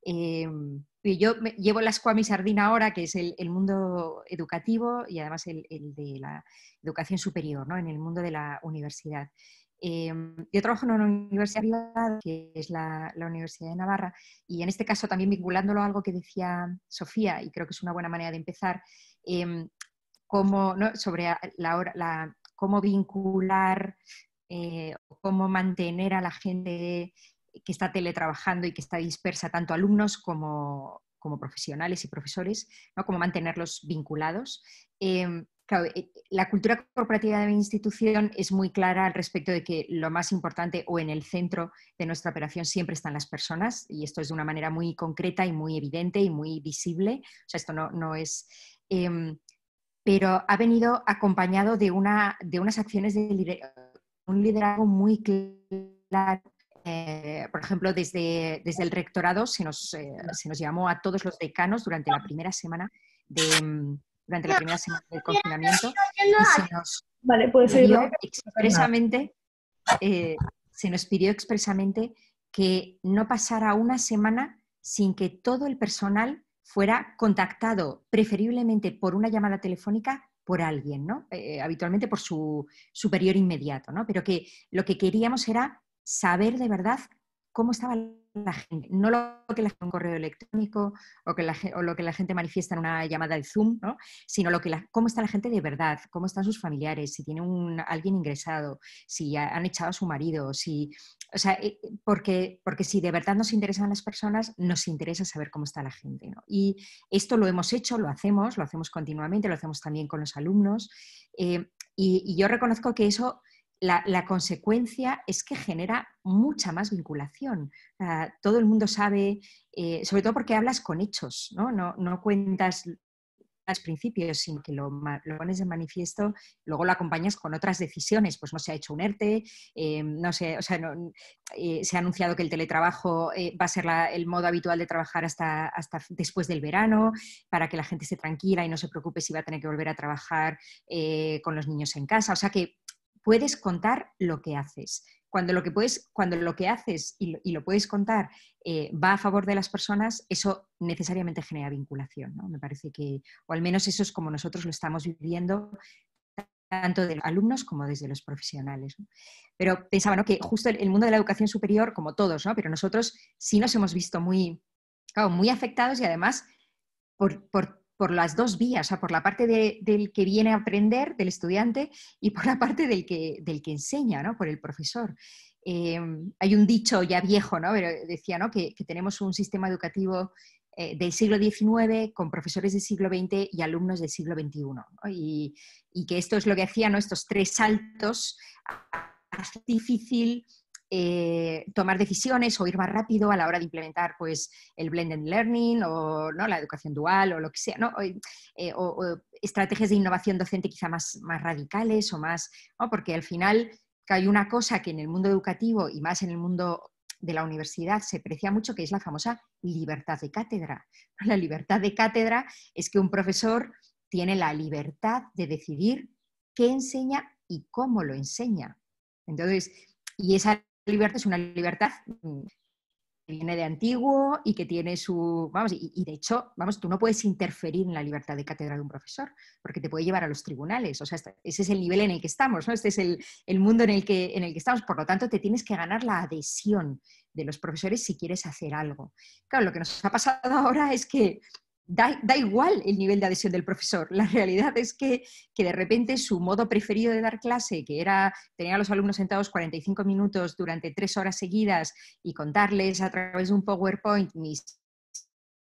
Em, yo llevo la escuela a mi sardina ahora, que es el, mundo educativo y además el, de la educación superior, en el mundo de la universidad. Em, yo trabajo en una universidad que es la, Universidad de Navarra, y en este caso también vinculándolo a algo que decía Sofía, y creo que es una buena manera de empezar, em, sobre la, la, cómo vincular eh, cómo mantener a la gente que está teletrabajando y que está dispersa tanto alumnos como, como profesionales y profesores, como mantenerlos vinculados. Em, claro, eh, la cultura corporativa de mi institución es muy clara al respecto de que lo más importante o en el centro de nuestra operación siempre están las personas, y esto es de una manera muy concreta y muy evidente y muy visible. O sea, esto no, no es. Em, pero ha venido acompañado de, una, de unas acciones de un liderazgo muy claro eh, por ejemplo, desde, desde, el rectorado eh, se nos, llamó a todos los decanos durante la primera semana de, mm, durante la primera semana del confinamiento se pidió expresamente eh, se nos pidió expresamente que no pasara una semana sin que todo el personal fuera contactado, preferiblemente por una llamada telefónica por alguien, ¿no? habitualmente por su superior inmediato, ¿no? Pero que lo que queríamos era saber de verdad cómo estaba la gente, no lo que la gente en un correo electrónico o, lo que la gente manifiesta en una llamada de Zoom, sino lo que cómo está la gente de verdad, cómo están sus familiares, si tiene un, alguien ingresado, si han echado a su marido, si, eh, porque, si de verdad nos interesan las personas, nos interesa saber cómo está la gente. Y esto lo hemos hecho, lo hacemos, lo hacemos continuamente, lo hacemos también con los alumnos. Eh, y yo reconozco que eso la, consecuencia es que genera mucha más vinculación. todo el mundo sabe, eh, sobre todo porque hablas con hechos, no, no, cuentas los principios, sin que lo, lo, pones en manifiesto, luego lo acompañas con otras decisiones, pues no se ha hecho un ERTE, eh, no se, eh, se ha anunciado que el teletrabajo va a ser el modo habitual de trabajar hasta, hasta después del verano, para que la gente esté tranquila y no se preocupe si va a tener que volver a trabajar con los niños en casa, o sea que puedes contar lo que haces. Cuando lo que, puedes, cuando lo que haces y lo, puedes contar eh, va a favor de las personas, eso necesariamente genera vinculación, ¿no? Me parece que, o al menos eso es como nosotros lo estamos viviendo tanto de alumnos como desde los profesionales. Pero pensaba que justo el, el, mundo de la educación superior, como todos, pero nosotros sí nos hemos visto muy, muy afectados y además por, por por las dos vías, por la parte del que viene a aprender, del estudiante, y por la parte del que, del que enseña, ¿no? por el profesor. Em, hay un dicho ya viejo, ¿no? Pero decía Que, tenemos un sistema educativo eh, del siglo XIX con profesores del siglo XX y alumnos del siglo XXI, y, que esto es lo que hacían estos tres saltos, eh, tomar decisiones o ir más rápido a la hora de implementar pues, el blended learning o la educación dual o lo que sea, eh, o, estrategias de innovación docente quizá más, más radicales o más, porque al final hay una cosa que en el mundo educativo y más en el mundo de la universidad se precia mucho, que es la famosa libertad de cátedra. La libertad de cátedra es que un profesor tiene la libertad de decidir qué enseña y cómo lo enseña. Entonces, y esa la libertad es una libertad mm, que viene de antiguo y que tiene su, vamos, y, de hecho, vamos, tú no puedes interferir en la libertad de cátedra de un profesor, porque te puede llevar a los tribunales, o sea, este, ese es el nivel en el que estamos, ¿no? Este es el, mundo en el, que, en el que estamos, por lo tanto, te tienes que ganar la adhesión de los profesores si quieres hacer algo. Claro, lo que nos ha pasado ahora es que Da, igual el nivel de adhesión del profesor. La realidad es que, que, de repente su modo preferido de dar clase, que era tener a los alumnos sentados 45 minutos durante tres horas seguidas y contarles a través de un PowerPoint mis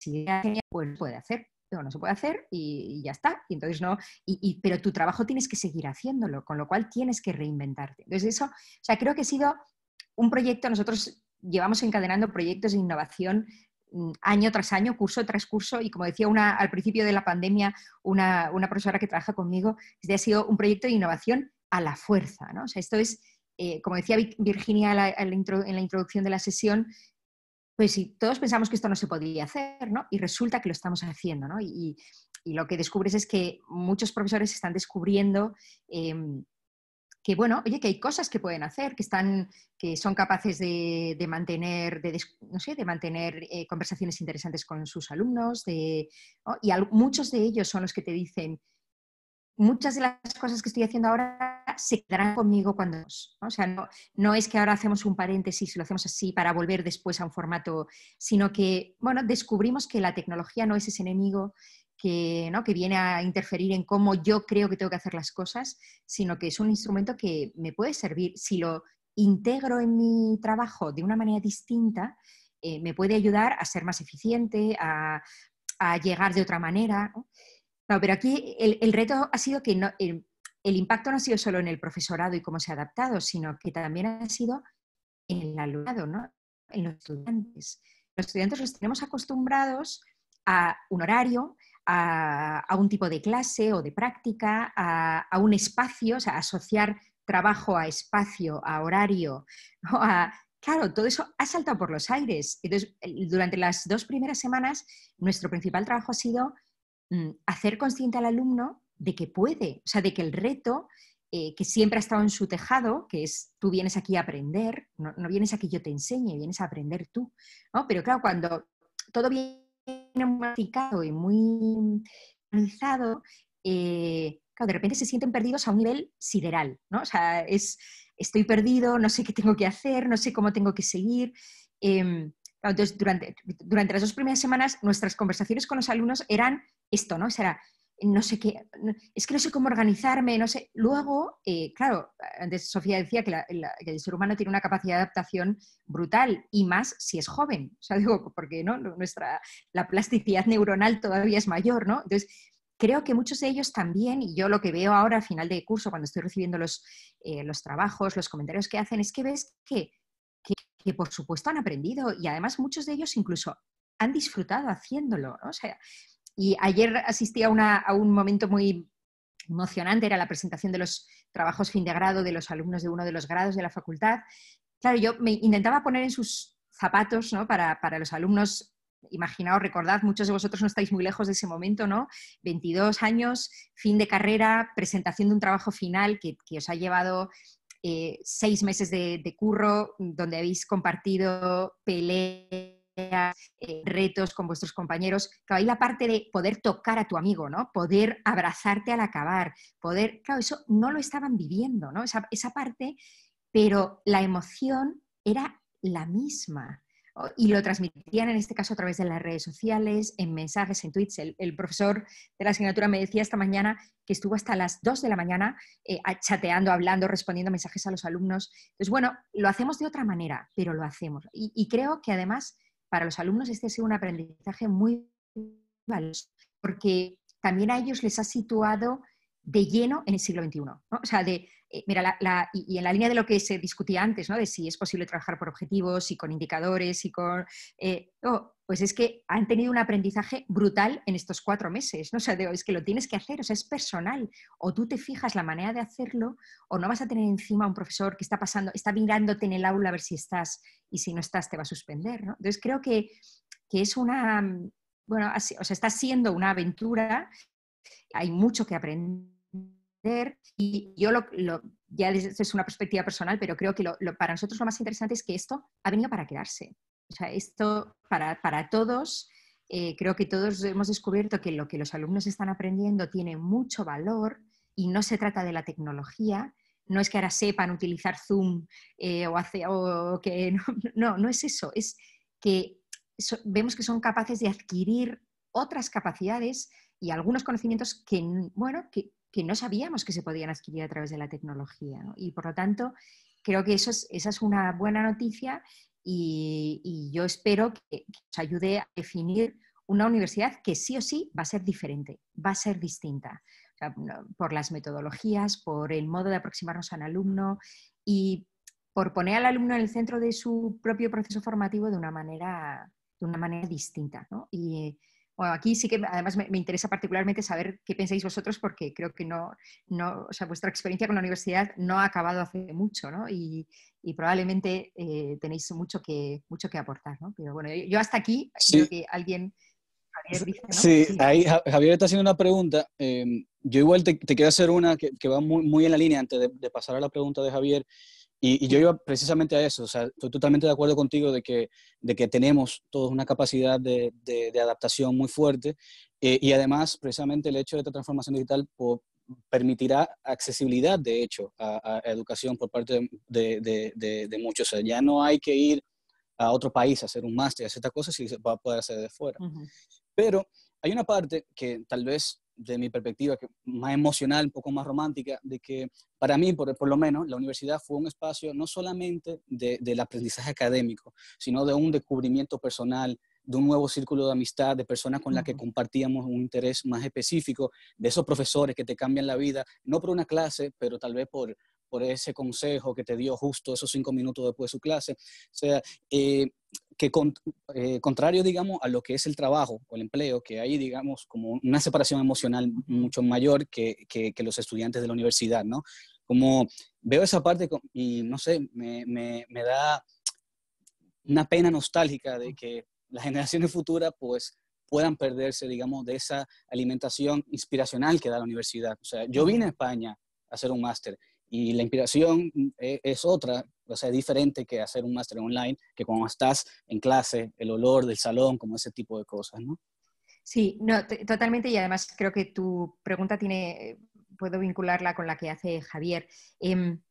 ideas, pues puede hacer. No, no se puede hacer y, ya está. entonces no, y, pero tu trabajo tienes que seguir haciéndolo, con lo cual tienes que reinventarte. Entonces eso, o sea, creo que ha sido un proyecto, nosotros llevamos encadenando proyectos de innovación Mm, año tras año, curso tras curso, y como decía una, al principio de la pandemia, una, una profesora que trabaja conmigo, este ha sido un proyecto de innovación a la fuerza. ¿no? O esto es, eh, como decía Virginia en la, introducción de la sesión, pues si todos pensamos que esto no se podía hacer, ¿no? Y resulta que lo estamos haciendo, ¿no? Y, lo que descubres es que muchos profesores están descubriendo em, que bueno, oye, que hay cosas que pueden hacer, que que son capaces de, mantener, de, mantener eh, conversaciones interesantes con sus alumnos, y muchos de ellos son los que te dicen, muchas de las cosas que estoy haciendo ahora se quedarán conmigo cuando... ¿no? O sea, no, es que ahora hacemos un paréntesis y lo hacemos así para volver después a un formato, sino que, descubrimos que la tecnología no es ese enemigo, que, ¿no? que viene a interferir en cómo yo creo que tengo que hacer las cosas, sino que es un instrumento que me puede servir si lo integro en mi trabajo de una manera distinta, eh, me puede ayudar a ser más eficiente, a, llegar de otra manera. pero aquí el, reto ha sido que el, impacto no ha sido solo en el profesorado y cómo se ha adaptado, sino que también ha sido en el alumnado, en los estudiantes. Los estudiantes los tenemos acostumbrados a un horario, a, un tipo de clase o de práctica, a, un espacio, o sea, asociar trabajo a espacio, a horario, a, claro, todo eso ha saltado por los aires. Entonces, durante las dos primeras semanas, nuestro principal trabajo ha sido mm, hacer consciente al alumno de que puede, o sea, de que el reto eh, que siempre ha estado en su tejado, que es tú vienes aquí a aprender, no, vienes vienes aquí yo te enseñe, vienes a aprender tú. Pero claro, cuando todo viene maticado y muy organizado, eh, de repente se sienten perdidos a un nivel sideral, ¿no? O sea, es, estoy perdido, no sé qué tengo que hacer, no sé cómo tengo que seguir. Em, entonces, durante, durante, las dos primeras semanas, nuestras conversaciones con los alumnos eran esto, ¿no? O sea, era, no sé qué, es que no sé cómo organizarme, no sé. Luego, eh, claro, antes Sofía decía que, el ser humano tiene una capacidad de adaptación brutal y más si es joven, o sea, digo, porque ¿no? Nuestra, la plasticidad neuronal todavía es mayor, ¿no? Entonces, creo que muchos de ellos también, y yo lo que veo ahora al final de curso, cuando estoy recibiendo los, eh, trabajos, los comentarios que hacen, es que ves que, que por supuesto han aprendido y además muchos de ellos incluso han disfrutado haciéndolo, ¿no? O sea, y ayer asistí a, un momento muy emocionante, era la presentación de los trabajos fin de grado de los alumnos de uno de los grados de la facultad. Claro, yo me intentaba poner en sus zapatos ¿no? para, los alumnos imaginaos, recordad, muchos de vosotros no estáis muy lejos de ese momento, ¿no? 22 años, fin de carrera, presentación de un trabajo final que, os ha llevado eh, seis meses de, curro, donde habéis compartido peleas, eh, retos con vuestros compañeros, claro, ahí la parte de poder tocar a tu amigo, Poder abrazarte al acabar, poder, claro, eso no lo estaban viviendo, Esa, parte, pero la emoción era la misma. Y lo transmitían en este caso a través de las redes sociales, en mensajes, en tweets. El, profesor de la asignatura me decía esta mañana que estuvo hasta las 2 de la mañana eh, chateando, hablando, respondiendo mensajes a los alumnos. Entonces, bueno, lo hacemos de otra manera, pero lo hacemos. y creo que además para los alumnos este ha sido un aprendizaje muy valioso, porque también a ellos les ha situado de lleno en el siglo XXI. O sea, de, eh, mira, la, y, en la línea de lo que se discutía antes, ¿no? de si es posible trabajar por objetivos y con indicadores y con... Eh, pues es que han tenido un aprendizaje brutal en estos cuatro meses. ¿no? O es que lo tienes que hacer, o sea, es personal. O tú te fijas la manera de hacerlo, o no vas a tener encima un profesor que está pasando, está mirándote en el aula a ver si estás, y si no estás te va a suspender. Entonces creo que, que es una... Bueno, o sea, está siendo una aventura, hay mucho que aprender y yo lo, ya es una perspectiva personal, pero creo que para nosotros lo más interesante es que esto ha venido para quedarse. O sea, esto para, todos, eh, creo que todos hemos descubierto que lo que los alumnos están aprendiendo tiene mucho valor y no se trata de la tecnología, no es que ahora sepan utilizar Zoom eh, o, que no, no, es eso, es que vemos que son capaces de adquirir otras capacidades y algunos conocimientos que, bueno, que, que no sabíamos que se podían adquirir a través de la tecnología. Y por lo tanto, creo que eso esa es una buena noticia y, yo espero que, nos ayude a definir una universidad que sí o sí va a ser diferente, va a ser distinta, por las metodologías, por el modo de aproximarnos al alumno y por poner al alumno en el centro de su propio proceso formativo de una manera, de una manera distinta aquí sí que además me, interesa particularmente saber qué pensáis vosotros porque creo que no, no o sea, vuestra experiencia con la universidad no ha acabado hace mucho, ¿no? Y, probablemente eh, tenéis mucho que, mucho que aportar, ¿no? Pero bueno, yo, hasta aquí, creo que alguien... Javier sí, ahí Javier está haciendo una pregunta. Eh, yo igual te, quiero hacer una que, va muy, muy, en la línea antes de pasar a la pregunta de Javier. Y, yo iba precisamente a eso, o sea, estoy totalmente de acuerdo contigo de que, de que tenemos todos una capacidad de, de, adaptación muy fuerte eh, y además precisamente el hecho de esta transformación digital permitirá accesibilidad, de hecho, a, educación por parte de, de, muchos. O sea, ya no hay que ir a otro país a hacer un máster, hacer estas cosas, si se va a poder hacer de fuera. Pero hay una parte que tal vez de mi perspectiva, que más emocional, un poco más romántica, de que para mí, por, lo menos, la universidad fue un espacio no solamente de, del aprendizaje académico, sino de un descubrimiento personal, de un nuevo círculo de amistad, de personas con las que compartíamos un interés más específico, de esos profesores que te cambian la vida, no por una clase, pero tal vez por, por ese consejo que te dio justo esos cinco minutos después de su clase. O sea, eh, que eh, contrario, digamos, a lo que es el trabajo o el empleo, que hay, digamos, como una separación emocional mucho mayor que, los estudiantes de la universidad, ¿no? Como veo esa parte y, no sé, me, da una pena nostálgica de que las generaciones futuras, pues, puedan perderse, digamos, de esa alimentación inspiracional que da la universidad. O sea, yo vine a España a hacer un máster y la inspiración mm, e, es otra o sea, es diferente que hacer un máster online, que cuando estás en clase, el olor del salón, como ese tipo de cosas, ¿no? Sí, no, totalmente. Y además creo que tu pregunta tiene, puedo vincularla con la que hace Javier. Em,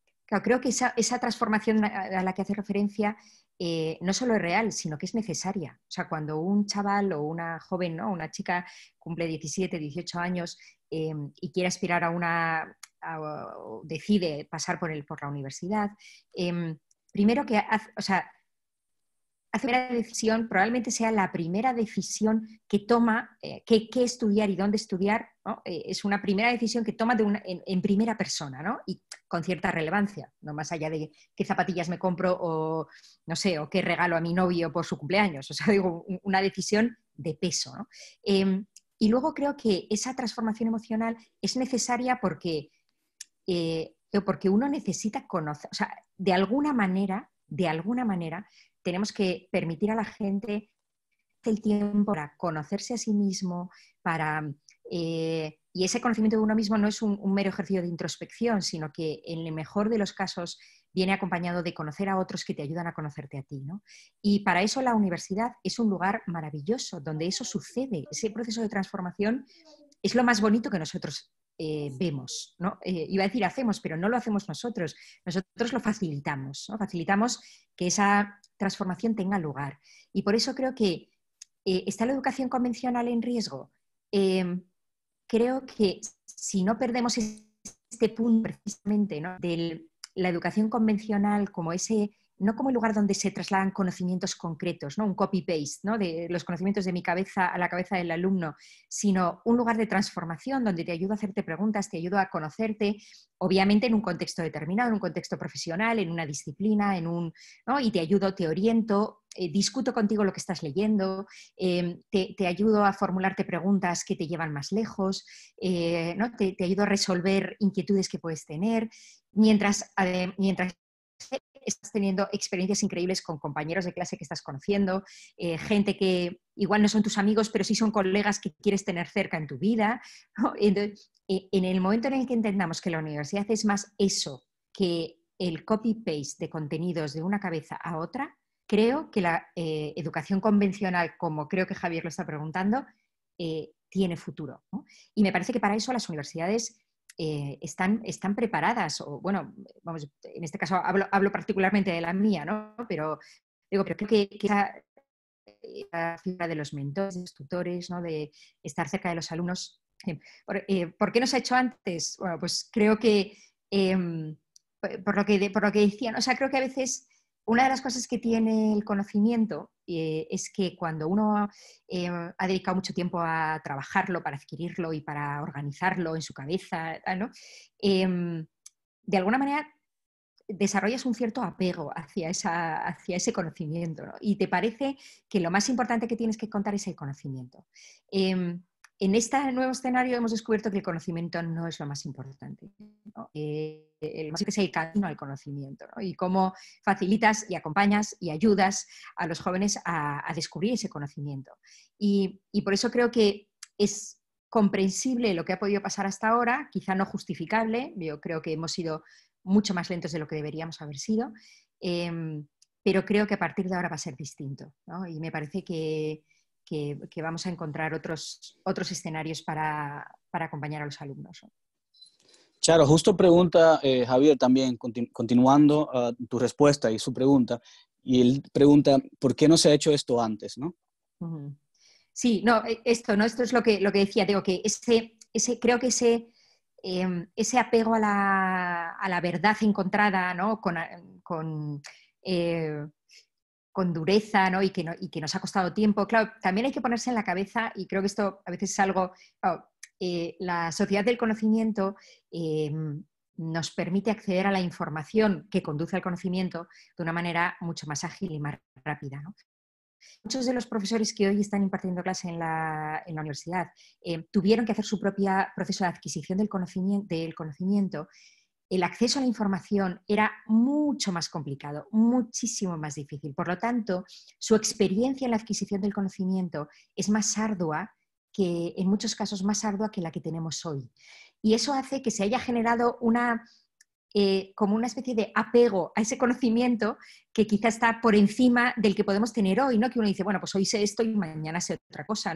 creo que esa, transformación a la que hace referencia eh, no solo es real, sino que es necesaria. O sea, cuando un chaval o una joven, ¿no? una chica cumple 17, 18 años em, y quiere aspirar a una o decide pasar por, el, por la universidad, em, primero que hace, o una decisión, probablemente sea la primera decisión que toma eh, qué, estudiar y dónde estudiar, eh, es una primera decisión que toma de una, en, primera persona, Y con cierta relevancia, no más allá de qué zapatillas me compro o, no sé, o qué regalo a mi novio por su cumpleaños, o sea, digo, una decisión de peso, em, y luego creo que esa transformación emocional es necesaria porque eh, porque uno necesita conocer, o sea, de alguna manera, de alguna manera, tenemos que permitir a la gente el tiempo para conocerse a sí mismo, para... Eh, y ese conocimiento de uno mismo no es un, mero ejercicio de introspección, sino que en el mejor de los casos viene acompañado de conocer a otros que te ayudan a conocerte a ti. Y para eso la universidad es un lugar maravilloso, donde eso sucede. Ese proceso de transformación es lo más bonito que nosotros eh, vemos, ¿no? Eh, iba a decir hacemos, pero no lo hacemos nosotros. Nosotros lo facilitamos, Facilitamos que esa transformación tenga lugar. Y por eso creo que eh, está la educación convencional en riesgo. Em, creo que si no perdemos este punto precisamente ¿no? de la educación convencional como ese no como el lugar donde se trasladan conocimientos concretos, ¿no? un copy-paste ¿no? de los conocimientos de mi cabeza a la cabeza del alumno, sino un lugar de transformación donde te ayudo a hacerte preguntas, te ayudo a conocerte, obviamente en un contexto determinado, en un contexto profesional, en una disciplina, en un, y te ayudo, te oriento, eh, discuto contigo lo que estás leyendo, em, te, ayudo a formularte preguntas que te llevan más lejos, eh, ¿no? te, te, ayudo a resolver inquietudes que puedes tener, mientras, mientras estás teniendo experiencias increíbles con compañeros de clase que estás conociendo, eh, gente que igual no son tus amigos, pero sí son colegas que quieres tener cerca en tu vida. Eh, en el momento en el que entendamos que la universidad es más eso que el copy-paste de contenidos de una cabeza a otra, creo que la eh, educación convencional, como creo que Javier lo está preguntando, tiene futuro. Y me parece que para eso las universidades eh, están, están preparadas, o bueno, vamos, en este caso hablo, particularmente de la mía, ¿no? Pero digo, creo que, que eh, la figura de los mentores, de tutores, ¿no? de estar cerca de los alumnos. Eh, ¿Por, qué no se ha hecho antes? Bueno, pues creo que, em, por, lo que por lo que decían, o sea, creo que a veces una de las cosas que tiene el conocimiento eh, es que cuando uno eh, ha dedicado mucho tiempo a trabajarlo, para adquirirlo y para organizarlo en su cabeza, em, de alguna manera desarrollas un cierto apego hacia, ese conocimiento y te parece que lo más importante que tienes que contar es el conocimiento. Em, en este nuevo escenario hemos descubierto que el conocimiento no es lo más importante. ¿no? Eh, más importante es el camino al conocimiento y cómo facilitas y acompañas y ayudas a los jóvenes a, descubrir ese conocimiento. Y, por eso creo que es comprensible lo que ha podido pasar hasta ahora, quizá no justificable, yo creo que hemos sido mucho más lentos de lo que deberíamos haber sido, em, pero creo que a partir de ahora va a ser distinto. Y me parece que, que, vamos a encontrar otros, otros escenarios para, acompañar a los alumnos. Charo, justo pregunta eh, Javier también, continuando ah, tu respuesta y su pregunta, y él pregunta, ¿por qué no se ha hecho esto antes? ¿no? Sí, no, e, esto, ¿no? esto es lo que, lo que decía, digo que ese, ese, creo que ese, em, ese apego a la, verdad encontrada, ¿no? con, con eh, con dureza ¿no? y, que nos ha costado tiempo. Claro, también hay que ponerse en la cabeza, y creo que esto a veces es algo, oh, eh, la sociedad del conocimiento eh, nos permite acceder a la información que conduce al conocimiento de una manera mucho más ágil y más rápida. Muchos de los profesores que hoy están impartiendo clase en la, universidad eh, tuvieron que hacer su propio proceso de adquisición del conocimiento el acceso a la información era mucho más complicado, muchísimo más difícil. Por lo tanto, su experiencia en la adquisición del conocimiento es más ardua que, en muchos casos, más ardua que la que tenemos hoy. Y eso hace que se haya generado una, eh, como una especie de apego a ese conocimiento que quizá está por encima del que podemos tener hoy, ¿no? Que uno dice, bueno, pues hoy sé esto y mañana sé otra cosa.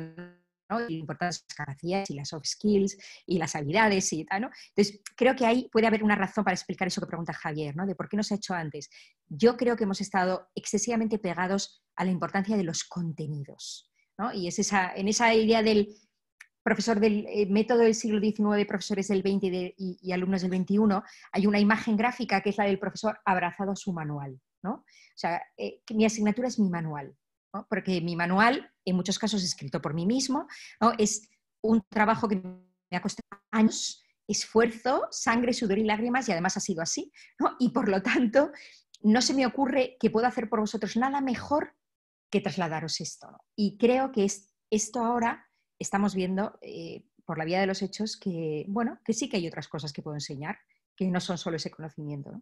¿no? Y la las capacidades y las soft skills y las habilidades y tal, ¿no? Entonces, creo que ahí puede haber una razón para explicar eso que pregunta Javier, De por qué no se ha hecho antes. Yo creo que hemos estado excesivamente pegados a la importancia de los contenidos, Y es esa, en esa idea del profesor del eh, método del siglo XIX, profesores del XX y, alumnos del XXI, hay una imagen gráfica que es la del profesor abrazado a su manual, O sea, eh, mi asignatura es mi manual, porque mi manual, en muchos casos escrito por mí mismo, es un trabajo que me ha costado años, esfuerzo, sangre, sudor y lágrimas, y además ha sido así. Y por lo tanto, no se me ocurre que pueda hacer por vosotros nada mejor que trasladaros esto. Y creo que esto ahora estamos viendo eh, por la vía de los hechos que, bueno, que sí que hay otras cosas que puedo enseñar, que no son solo ese conocimiento.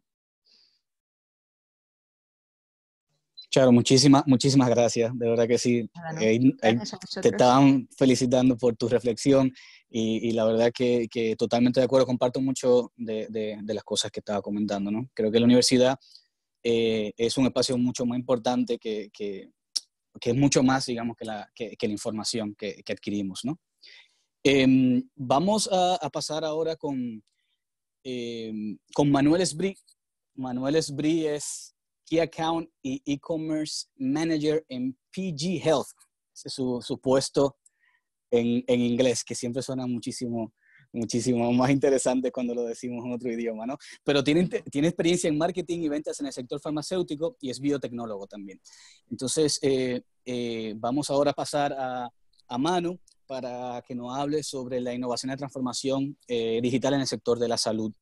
Claro, muchísimas, muchísimas gracias, de verdad que sí. Eh, eh, te estaban felicitando por tu reflexión y, la verdad que, totalmente de acuerdo, comparto mucho de, las cosas que estaba comentando, ¿no? Creo que la universidad eh, es un espacio mucho más importante que, que, es mucho más, digamos, que la, la información que, adquirimos, em, vamos a, a, pasar ahora con, em, con Manuel Esbrí. Manuel Esbrí es Key Account y E-Commerce Manager en PG Health. Ese es su, su puesto en, inglés, que siempre suena muchísimo, muchísimo más interesante cuando lo decimos en otro idioma, ¿no? Pero tiene, tiene experiencia en marketing y ventas en el sector farmacéutico y es biotecnólogo también. Entonces, eh, eh, vamos ahora a pasar a, a Manu para que nos hable sobre la innovación y transformación eh, digital en el sector de la salud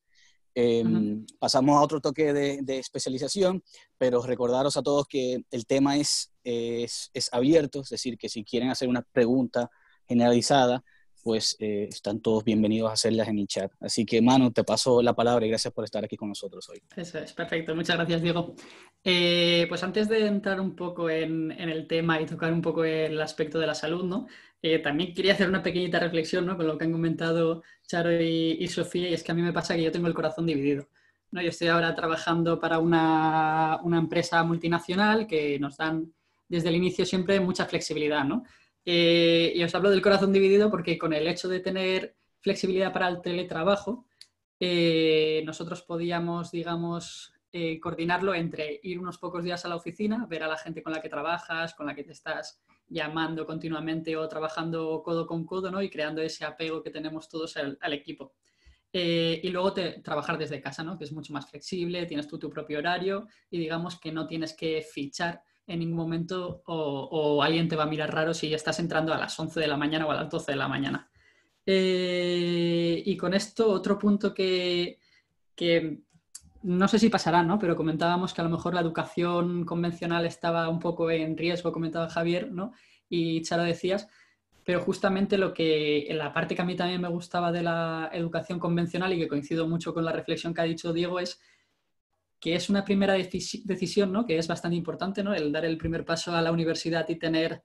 Em, pasamos a otro toque de, especialización, pero recordaros a todos que el tema es, es abierto, es decir, que si quieren hacer una pregunta generalizada, pues eh, están todos bienvenidos a hacerlas en mi chat. Así que, Manu, te paso la palabra y gracias por estar aquí con nosotros hoy. Eso es, perfecto. Muchas gracias, Diego. Eh, pues antes de entrar un poco en, el tema y tocar un poco el aspecto de la salud, ¿no? Eh, también quería hacer una pequeñita reflexión ¿no? con lo que han comentado Charo y, Sofía, y es que a mí me pasa que yo tengo el corazón dividido. ¿no? Yo estoy ahora trabajando para una, una empresa multinacional que nos dan desde el inicio siempre mucha flexibilidad, ¿no? Eh, y os hablo del corazón dividido porque con el hecho de tener flexibilidad para el teletrabajo, eh, nosotros podíamos, digamos, eh, coordinarlo entre ir unos pocos días a la oficina, ver a la gente con la que trabajas, con la que te estás llamando continuamente o trabajando codo con codo, ¿no? Y creando ese apego que tenemos todos al, equipo. y luego trabajar desde casa, ¿no? Que es mucho más flexible, tienes tú tu propio horario y digamos que no tienes que fichar en ningún momento o, alguien te va a mirar raro si ya estás entrando a las 11 de la mañana o a las 12 de la mañana. Eh, y con esto, otro punto que, no sé si pasará, Pero comentábamos que a lo mejor la educación convencional estaba un poco en riesgo, comentaba Javier, ¿no? Y Charo decías, pero justamente lo que la parte que a mí también me gustaba de la educación convencional y que coincido mucho con la reflexión que ha dicho Diego es que es una primera decisión, ¿no? Que es bastante importante, ¿no? El dar el primer paso a la universidad y tener,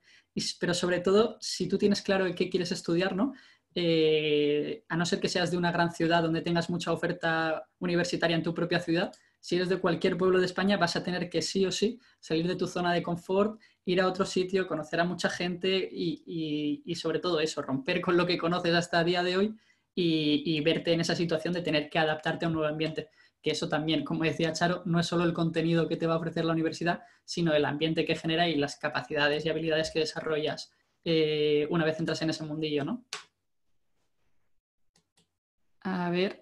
pero sobre todo, si tú tienes claro qué quieres estudiar, ¿no? Eh, a no ser que seas de una gran ciudad donde tengas mucha oferta universitaria en tu propia ciudad, si eres de cualquier pueblo de España vas a tener que sí o sí salir de tu zona de confort, ir a otro sitio, conocer a mucha gente y, sobre todo eso, romper con lo que conoces hasta el día de hoy y verte en esa situación de tener que adaptarte a un nuevo ambiente que eso también, como decía Charo, no es solo el contenido que te va a ofrecer la universidad, sino el ambiente que genera y las capacidades y habilidades que desarrollas eh, una vez entras en ese mundillo, ¿no? A ver,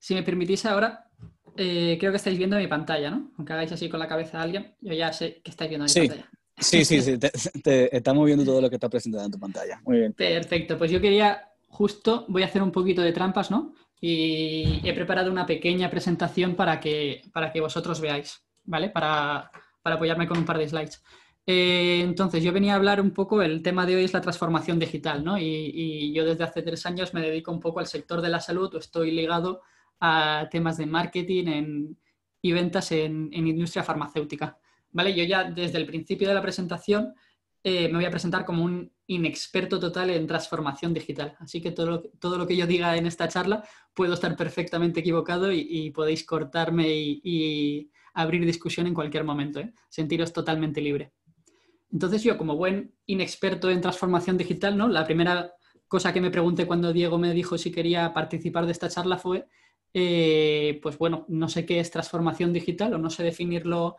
si me permitís ahora, eh, creo que estáis viendo mi pantalla, ¿no? Aunque hagáis así con la cabeza de alguien, yo ya sé que estáis viendo mi pantalla. Sí, sí, sí, te, estamos viendo todo lo que está presentado en tu pantalla. Muy bien. Perfecto, pues yo quería, justo, voy a hacer un poquito de trampas, ¿no? y he preparado una pequeña presentación para que, para que vosotros veáis, ¿vale? Para, apoyarme con un par de slides. Eh, entonces, yo venía a hablar un poco, el tema de hoy es la transformación digital, ¿no? Y, yo desde hace tres años me dedico un poco al sector de la salud, o estoy ligado a temas de marketing y ventas en, industria farmacéutica, ¿vale? Yo ya desde el principio de la presentación eh, me voy a presentar como un inexperto total en transformación digital. Así que todo lo, que yo diga en esta charla puedo estar perfectamente equivocado y, podéis cortarme y, abrir discusión en cualquier momento. ¿eh? Sentiros totalmente libre. Entonces yo, como buen inexperto en transformación digital, ¿no? la primera cosa que me pregunté cuando Diego me dijo si quería participar de esta charla fue, eh, pues bueno, no sé qué es transformación digital o no sé definirlo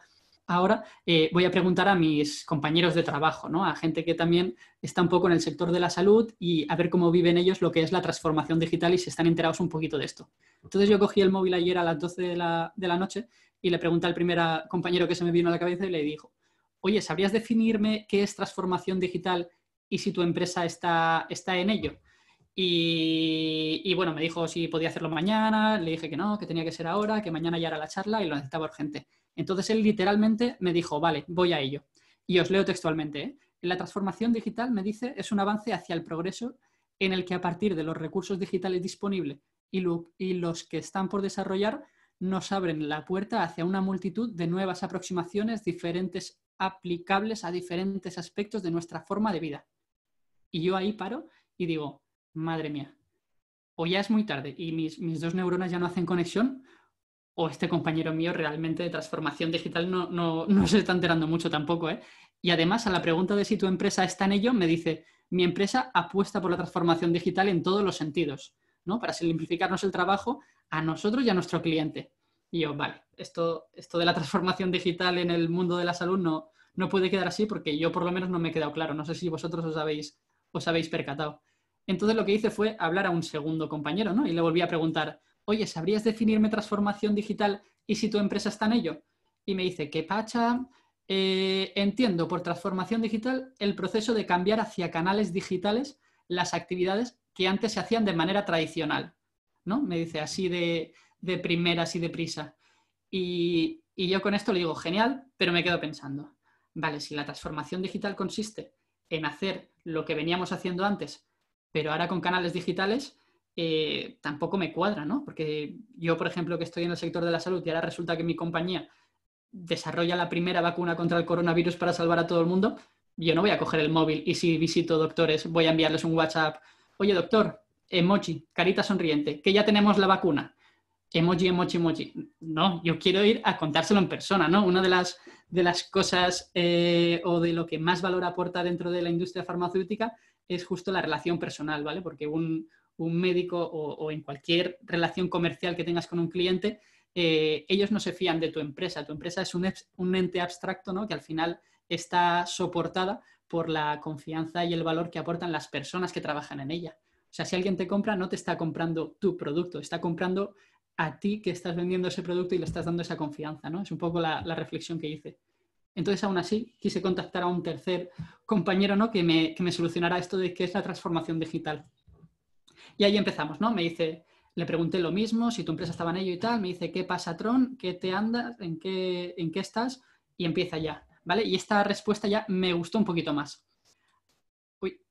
ahora, eh, voy a preguntar a mis compañeros de trabajo, ¿no? a gente que también está un poco en el sector de la salud y a ver cómo viven ellos lo que es la transformación digital y si están enterados un poquito de esto. Entonces yo cogí el móvil ayer a las 12 de la, noche y le pregunté al primer compañero que se me vino a la cabeza y le dijo, oye, ¿sabrías definirme qué es transformación digital y si tu empresa está, en ello? y, bueno, me dijo si podía hacerlo mañana, le dije que no, que tenía que ser ahora, que mañana ya era la charla y lo necesitaba urgente. Entonces él literalmente me dijo, vale, voy a ello. Y os leo textualmente. ¿eh? La transformación digital, me dice, es un avance hacia el progreso en el que a partir de los recursos digitales disponibles y, los que están por desarrollar, nos abren la puerta hacia una multitud de nuevas aproximaciones diferentes aplicables a diferentes aspectos de nuestra forma de vida. Y yo ahí paro y digo, madre mía, o ya es muy tarde y mis, dos neuronas ya no hacen conexión, o este compañero mío realmente de transformación digital no, se está enterando mucho tampoco. ¿eh? Y además a la pregunta de si tu empresa está en ello, me dice, mi empresa apuesta por la transformación digital en todos los sentidos, ¿no? Para simplificarnos el trabajo a nosotros y a nuestro cliente. Y yo, vale, esto, esto de la transformación digital en el mundo de la salud no, puede quedar así porque yo por lo menos no me he quedado claro. No sé si vosotros os habéis, os habéis percatado. Entonces lo que hice fue hablar a un segundo compañero, ¿no? Y le volví a preguntar, oye, ¿sabrías definirme transformación digital y si tu empresa está en ello? Y me dice, que pacha, eh, entiendo por transformación digital el proceso de cambiar hacia canales digitales las actividades que antes se hacían de manera tradicional, ¿no? Me dice así de, de primera, así de prisa. Y, y yo con esto le digo, genial, pero me quedo pensando, vale, si la transformación digital consiste en hacer lo que veníamos haciendo antes, pero ahora con canales digitales, eh, tampoco me cuadra, ¿no? Porque yo, por ejemplo, que estoy en el sector de la salud y ahora resulta que mi compañía desarrolla la primera vacuna contra el coronavirus para salvar a todo el mundo, yo no voy a coger el móvil y si visito doctores voy a enviarles un WhatsApp, oye doctor, emoji, carita sonriente, que ya tenemos la vacuna, emoji, emoji, emoji. No, yo quiero ir a contárselo en persona, ¿no? Una de las, de las cosas eh, o de lo que más valor aporta dentro de la industria farmacéutica es justo la relación personal, ¿vale? Porque un, un médico o, en cualquier relación comercial que tengas con un cliente, eh, ellos no se fían de tu empresa. Tu empresa es un, ente abstracto ¿no? que al final está soportada por la confianza y el valor que aportan las personas que trabajan en ella. O sea, si alguien te compra, no te está comprando tu producto, está comprando a ti que estás vendiendo ese producto y le estás dando esa confianza, ¿no? Es un poco la, reflexión que hice. Entonces, aún así, quise contactar a un tercer compañero, ¿no? Que me, que me solucionara esto de qué es la transformación digital. Y ahí empezamos, ¿no? Me dice, le pregunté lo mismo, si tu empresa estaba en ello y tal, me dice, ¿qué pasa, Tron? ¿Qué te andas? ¿En qué, en qué estás? Y empieza ya, ¿vale? Y esta respuesta ya me gustó un poquito más. Uy,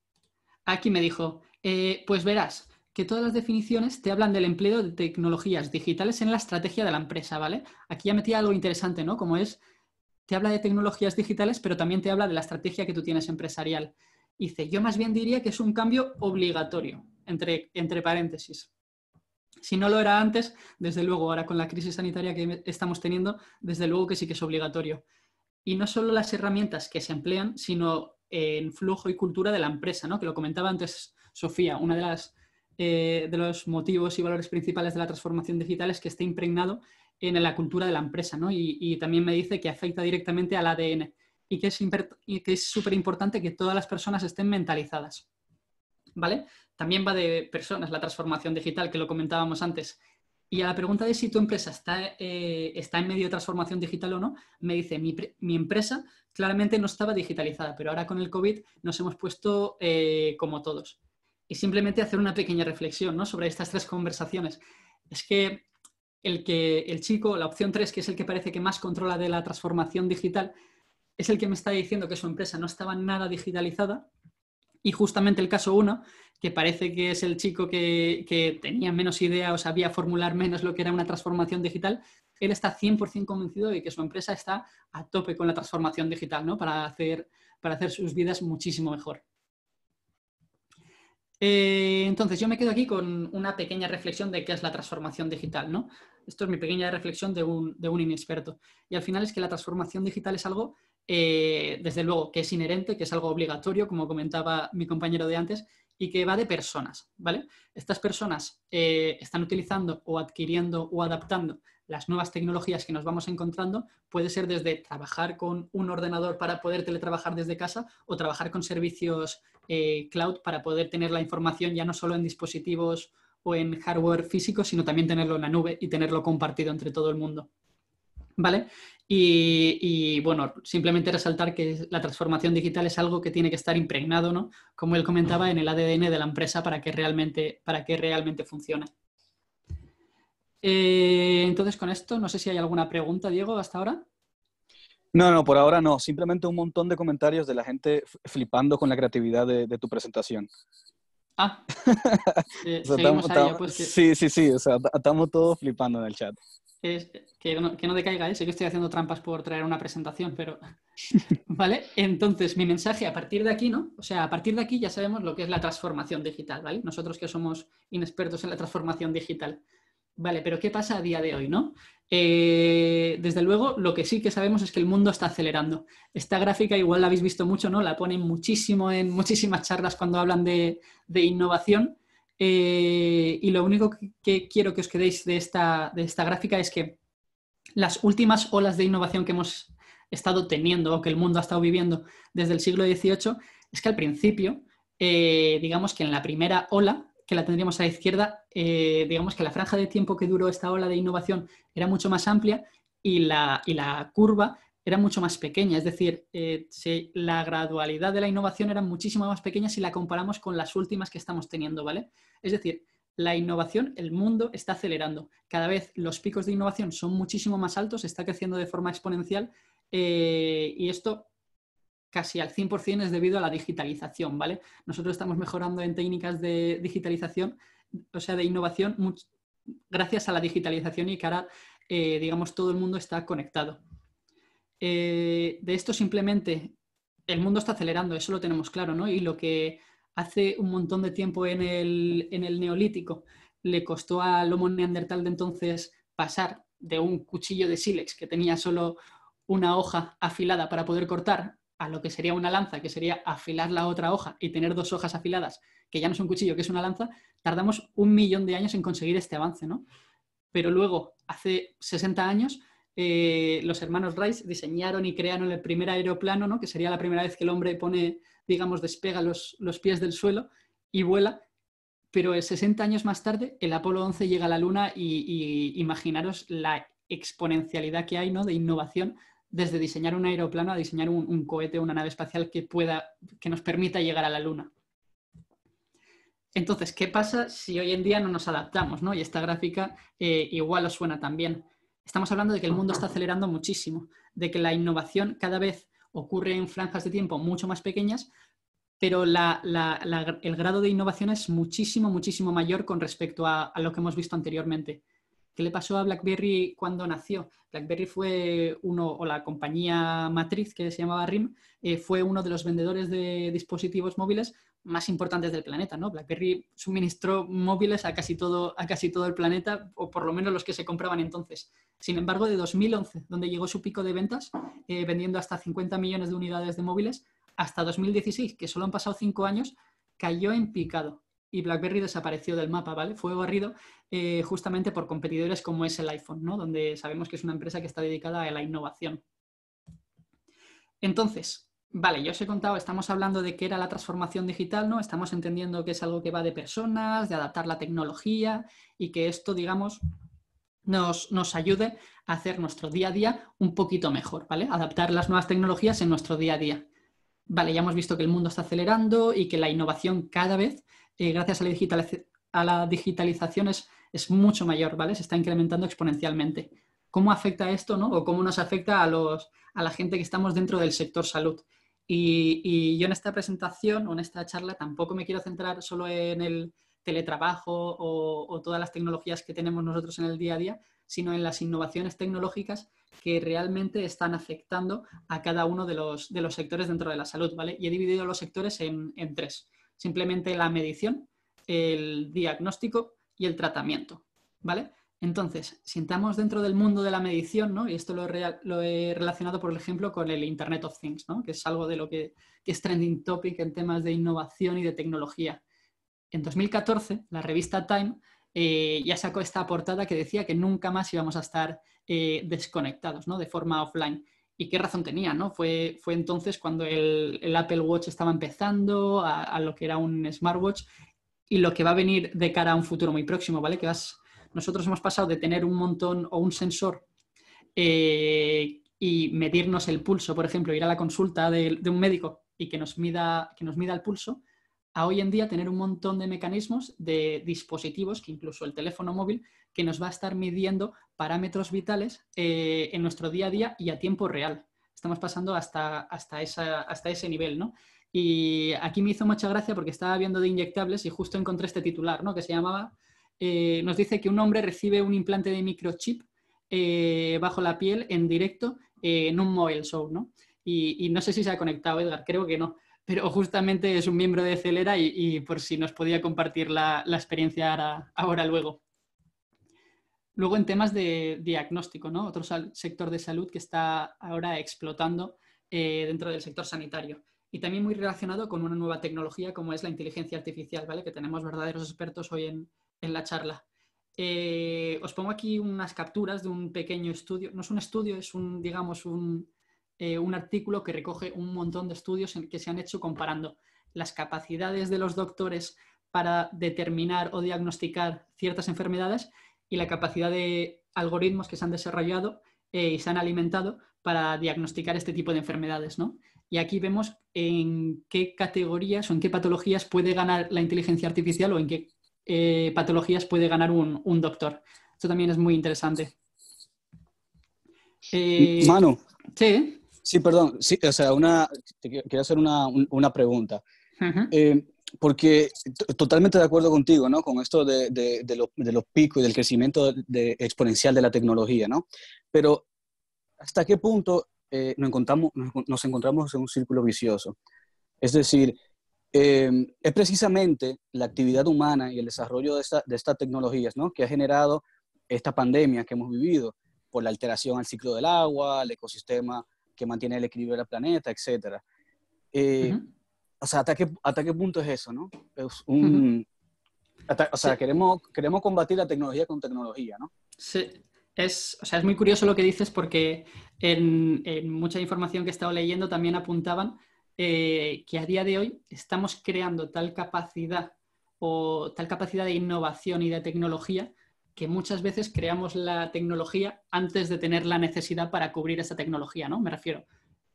aquí me dijo, eh, pues verás que todas las definiciones te hablan del empleo de tecnologías digitales en la estrategia de la empresa, ¿vale? Aquí ya metí algo interesante, ¿no? Como es, te habla de tecnologías digitales, pero también te habla de la estrategia que tú tienes empresarial. dice, yo más bien diría que es un cambio obligatorio, entre, paréntesis. Si no lo era antes, desde luego, ahora con la crisis sanitaria que estamos teniendo, desde luego que sí que es obligatorio. Y no solo las herramientas que se emplean, sino eh, en flujo y cultura de la empresa, ¿no? que lo comentaba antes Sofía, una de las eh, de los motivos y valores principales de la transformación digital es que esté impregnado en la cultura de la empresa, ¿no? Y, también me dice que afecta directamente al ADN y que es súper importante que todas las personas estén mentalizadas, ¿vale? También va de personas, la transformación digital, que lo comentábamos antes. Y a la pregunta de si tu empresa está, eh, está en medio de transformación digital o no, me dice, mi, empresa claramente no estaba digitalizada, pero ahora con el COVID nos hemos puesto eh, como todos. Y simplemente hacer una pequeña reflexión ¿no? sobre estas tres conversaciones. Es que el, que el chico, la opción 3, que es el que parece que más controla de la transformación digital, es el que me está diciendo que su empresa no estaba nada digitalizada y justamente el caso uno, que parece que es el chico que, tenía menos idea o sabía formular menos lo que era una transformación digital, él está 100% convencido de que su empresa está a tope con la transformación digital, ¿no? Para hacer, para hacer sus vidas muchísimo mejor. Eh, entonces, yo me quedo aquí con una pequeña reflexión de qué es la transformación digital, ¿no? Esto es mi pequeña reflexión de un, de un inexperto. Y al final es que la transformación digital es algo eh, desde luego que es inherente, que es algo obligatorio, como comentaba mi compañero de antes, y que va de personas, Estas personas eh, están utilizando o adquiriendo o adaptando las nuevas tecnologías que nos vamos encontrando, puede ser desde trabajar con un ordenador para poder teletrabajar desde casa o trabajar con servicios eh, cloud para poder tener la información ya no solo en dispositivos o en hardware físico, sino también tenerlo en la nube y tenerlo compartido entre todo el mundo. ¿vale? Y, bueno, simplemente resaltar que la transformación digital es algo que tiene que estar impregnado, ¿no? Como él comentaba, en el ADN de la empresa para que realmente, para que realmente funcione. Eh, entonces, con esto, no sé si hay alguna pregunta, Diego, hasta ahora. No, no, por ahora no. Simplemente un montón de comentarios de la gente flipando con la creatividad de, tu presentación. Ah, sí, sí, sí, o sea, estamos todos flipando en el chat es que no, que decaiga, sé que estoy haciendo trampas por traer una presentación, pero... ¿Vale? Entonces, mi mensaje a partir de aquí, ¿no? O sea, a partir de aquí ya sabemos lo que es la transformación digital, ¿vale? Nosotros que somos inexpertos en la transformación digital. Vale, pero ¿qué pasa a día de hoy, no? Eh, desde luego, lo que sí que sabemos es que el mundo está acelerando. Esta gráfica igual la habéis visto mucho, ¿no? La ponen muchísimo en muchísimas charlas cuando hablan de, de innovación eh, y lo único que, quiero que os quedéis de esta, de esta gráfica es que las últimas olas de innovación que hemos estado teniendo o que el mundo ha estado viviendo desde el siglo XVIII es que al principio, eh, digamos que en la primera ola, que la tendríamos a la izquierda, eh, digamos que la franja de tiempo que duró esta ola de innovación era mucho más amplia y la, y la curva era mucho más pequeña, es decir, eh, la gradualidad de la innovación era muchísimo más pequeña si la comparamos con las últimas que estamos teniendo, ¿vale? Es decir, la innovación, el mundo está acelerando. Cada vez los picos de innovación son muchísimo más altos, está creciendo de forma exponencial eh, y esto casi al 100% es debido a la digitalización, ¿vale? Nosotros estamos mejorando en técnicas de digitalización, o sea, de innovación, gracias a la digitalización y que ahora, eh, digamos, todo el mundo está conectado. Eh, de esto simplemente el mundo está acelerando, eso lo tenemos claro, ¿no? Y lo que hace un montón de tiempo en el, neolítico le costó al Homo neandertal de entonces pasar de un cuchillo de sílex que tenía solo una hoja afilada para poder cortar a lo que sería una lanza, que sería afilar la otra hoja y tener dos hojas afiladas, que ya no es un cuchillo, que es una lanza, tardamos un millón de años en conseguir este avance, ¿no? Pero luego, hace 60 años, eh, los hermanos Rice diseñaron y crearon el primer aeroplano, ¿no? que sería la primera vez que el hombre pone, digamos, despega los, pies del suelo y vuela. Pero 60 eh, años más tarde, el Apolo 11 llega a la Luna y, imaginaros la exponencialidad que hay de innovación desde diseñar un aeroplano a diseñar un, cohete una nave espacial que, pueda, que nos permita llegar a la Luna. Entonces, ¿qué pasa si hoy en día no nos adaptamos? ¿no? Y esta gráfica eh, igual os suena también. Estamos hablando de que el mundo está acelerando muchísimo, de que la innovación cada vez ocurre en franjas de tiempo mucho más pequeñas, pero el grado de innovación es muchísimo, muchísimo mayor con respecto a, lo que hemos visto anteriormente. ¿Qué le pasó a BlackBerry cuando nació? BlackBerry fue uno, o la compañía matriz que se llamaba RIM, eh, fue uno de los vendedores de dispositivos móviles más importantes del planeta, ¿no? BlackBerry suministró móviles a casi, todo, a casi todo el planeta, o por lo menos los que se compraban entonces. Sin embargo, de 2011, donde llegó su pico de ventas, eh, vendiendo hasta 50 millones de unidades de móviles, hasta 2016, que solo han pasado cinco años, cayó en picado y BlackBerry desapareció del mapa, ¿vale? Fue barrido eh, justamente por competidores como es el iPhone, ¿no? Donde sabemos que es una empresa que está dedicada a la innovación. Entonces, Vale, yo os he contado, estamos hablando de qué era la transformación digital, ¿no? Estamos entendiendo que es algo que va de personas, de adaptar la tecnología y que esto, digamos, nos, ayude a hacer nuestro día a día un poquito mejor, ¿vale? Adaptar las nuevas tecnologías en nuestro día a día. Vale, ya hemos visto que el mundo está acelerando y que la innovación cada vez, eh, gracias a la, digitalización, es, mucho mayor, ¿vale? Se está incrementando exponencialmente. ¿Cómo afecta esto, no? O cómo nos afecta a la gente que estamos dentro del sector salud? Y, yo en esta presentación o en esta charla tampoco me quiero centrar solo en el teletrabajo o, todas las tecnologías que tenemos nosotros en el día a día, sino en las innovaciones tecnológicas que realmente están afectando a cada uno de los, de los sectores dentro de la salud, ¿vale? Y he dividido los sectores en, en tres. Simplemente la medición, el diagnóstico y el tratamiento, ¿vale? Entonces, si entramos dentro del mundo de la medición, ¿no? y esto lo, he, relacionado, por ejemplo, con el Internet of Things, ¿no? que es algo de lo que, es trending topic en temas de innovación y de tecnología. En 2014, la revista Time eh, ya sacó esta portada que decía que nunca más íbamos a estar eh, desconectados ¿no? de forma offline. Y qué razón tenía, ¿no? Fue, fue entonces cuando el, Apple Watch estaba empezando a, a lo que era un smartwatch y lo que va a venir de cara a un futuro muy próximo, ¿vale? Que vas nosotros hemos pasado de tener un montón o un sensor eh, y medirnos el pulso, por ejemplo, ir a la consulta de, un médico y que nos, mida, que nos mida el pulso, a hoy en día tener un montón de mecanismos, de dispositivos, que incluso el teléfono móvil, que nos va a estar midiendo parámetros vitales eh, en nuestro día a día y a tiempo real. Estamos pasando hasta, hasta, hasta ese nivel, ¿no? Y aquí me hizo mucha gracia porque estaba viendo de inyectables y justo encontré este titular, ¿no? Que se llamaba eh, nos dice que un hombre recibe un implante de microchip eh, bajo la piel en directo eh, en un mobile show, ¿no? Y, no sé si se ha conectado Edgar, creo que no, pero justamente es un miembro de Celera y, por si nos podía compartir la, experiencia ahora, luego. Luego en temas de diagnóstico, ¿no? Otro sector de salud que está ahora explotando dentro del sector sanitario y también muy relacionado con una nueva tecnología como es la inteligencia artificial, ¿vale? Que tenemos verdaderos expertos hoy en, en la charla. Eh, os pongo aquí unas capturas de un pequeño estudio, no es un estudio, es un, digamos, eh, un, artículo que recoge un montón de estudios en que se han hecho comparando las capacidades de los doctores para determinar o diagnosticar ciertas enfermedades y la capacidad de algoritmos que se han desarrollado eh, y se han alimentado para diagnosticar este tipo de enfermedades. ¿no? Y aquí vemos en qué categorías o en qué patologías puede ganar la inteligencia artificial o en qué eh, patologías puede ganar un, un, doctor. Esto también es muy interesante. Eh, Manu. Sí. Sí, perdón. Sí, o sea, una, te quería hacer una, una pregunta. Eh, porque totalmente de acuerdo contigo, ¿no? Con esto de, de, los picos y del crecimiento de, exponencial de la tecnología, ¿no? Pero, ¿hasta qué punto eh, nos, encontramos, nos encontramos en un círculo vicioso? Es decir, Em, es precisamente la actividad humana y el desarrollo de, estas tecnologías ¿no? que ha generado esta pandemia que hemos vivido por la alteración al ciclo del agua, al ecosistema que mantiene el equilibrio del planeta, etc. Eh, o sea, ¿hasta qué, ¿hasta qué, punto es eso? ¿no? o sea, queremos, queremos combatir la tecnología con tecnología, ¿no? Sí, es, o sea, es muy curioso lo que dices porque en, en, mucha información que he estado leyendo también apuntaban eh, que a día de hoy estamos creando tal capacidad o tal capacidad de innovación y de tecnología que muchas veces creamos la tecnología antes de tener la necesidad para cubrir esa tecnología, ¿no? Me refiero.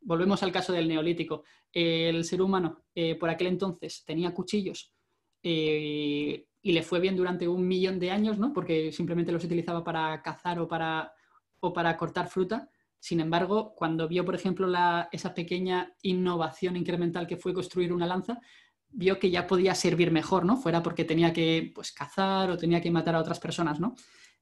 Volvemos al caso del neolítico. El ser humano eh, por aquel entonces tenía cuchillos eh, y le fue bien durante un millón de años, ¿no? Porque simplemente los utilizaba para cazar o para cortar fruta sin embargo, cuando vio, por ejemplo, esa pequeña innovación incremental que fue construir una lanza, vio que ya podía servir mejor, ¿no? Fuera porque tenía que pues, cazar o tenía que matar a otras personas, ¿no?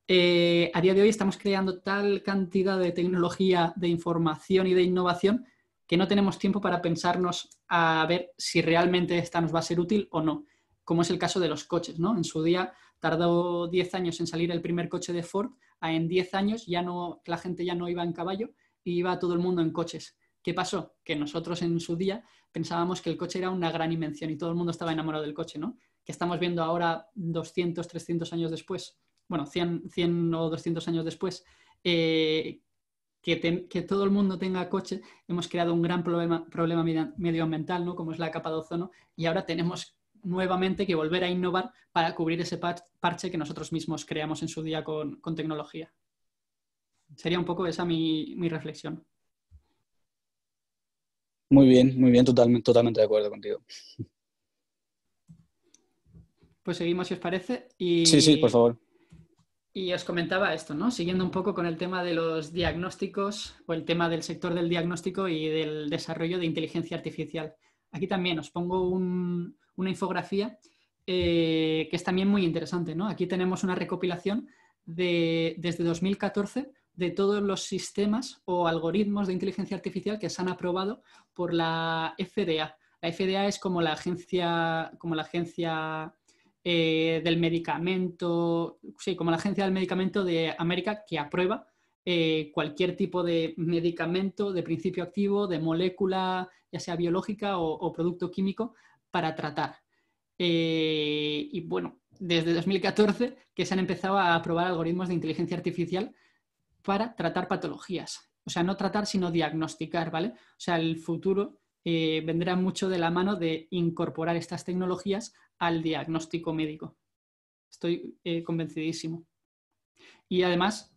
Eh, a día de hoy estamos creando tal cantidad de tecnología, de información y de innovación que no tenemos tiempo para pensarnos a ver si realmente esta nos va a ser útil o no, como es el caso de los coches, ¿no? En su día tardó 10 años en salir el primer coche de Ford, en 10 años ya no, la gente ya no iba en caballo y iba todo el mundo en coches. ¿Qué pasó? Que nosotros en su día pensábamos que el coche era una gran invención y todo el mundo estaba enamorado del coche, ¿no? Que estamos viendo ahora 200, 300 años después, bueno, 100, 100 o 200 años después, eh, que, que, todo el mundo tenga coche, hemos creado un gran problema, problema medioambiental, ¿no? Como es la capa de ozono, y ahora tenemos nuevamente que volver a innovar para cubrir ese parche que nosotros mismos creamos en su día con, tecnología. Sería un poco esa mi, reflexión. Muy bien, muy bien, totalmente, totalmente de acuerdo contigo. Pues seguimos si os parece. Y, sí, sí, por favor. Y os comentaba esto, ¿no? Siguiendo un poco con el tema de los diagnósticos o el tema del sector del diagnóstico y del desarrollo de inteligencia artificial. Aquí también os pongo un, una infografía eh, que es también muy interesante. ¿no? Aquí tenemos una recopilación desde 2014 de todos los sistemas o algoritmos de inteligencia artificial que se han aprobado por la FDA. La FDA es como la agencia, como la agencia eh, del medicamento, sí, como la agencia del medicamento de América que aprueba eh, cualquier tipo de medicamento de principio activo, de molécula, ya sea biológica o producto químico, para tratar. Eh, y bueno, desde 2014 que se han empezado a aprobar algoritmos de inteligencia artificial para tratar patologías. O sea, no tratar, sino diagnosticar, ¿vale? O sea, el futuro eh, vendrá mucho de la mano de incorporar estas tecnologías al diagnóstico médico. Estoy eh, convencidísimo. Y además,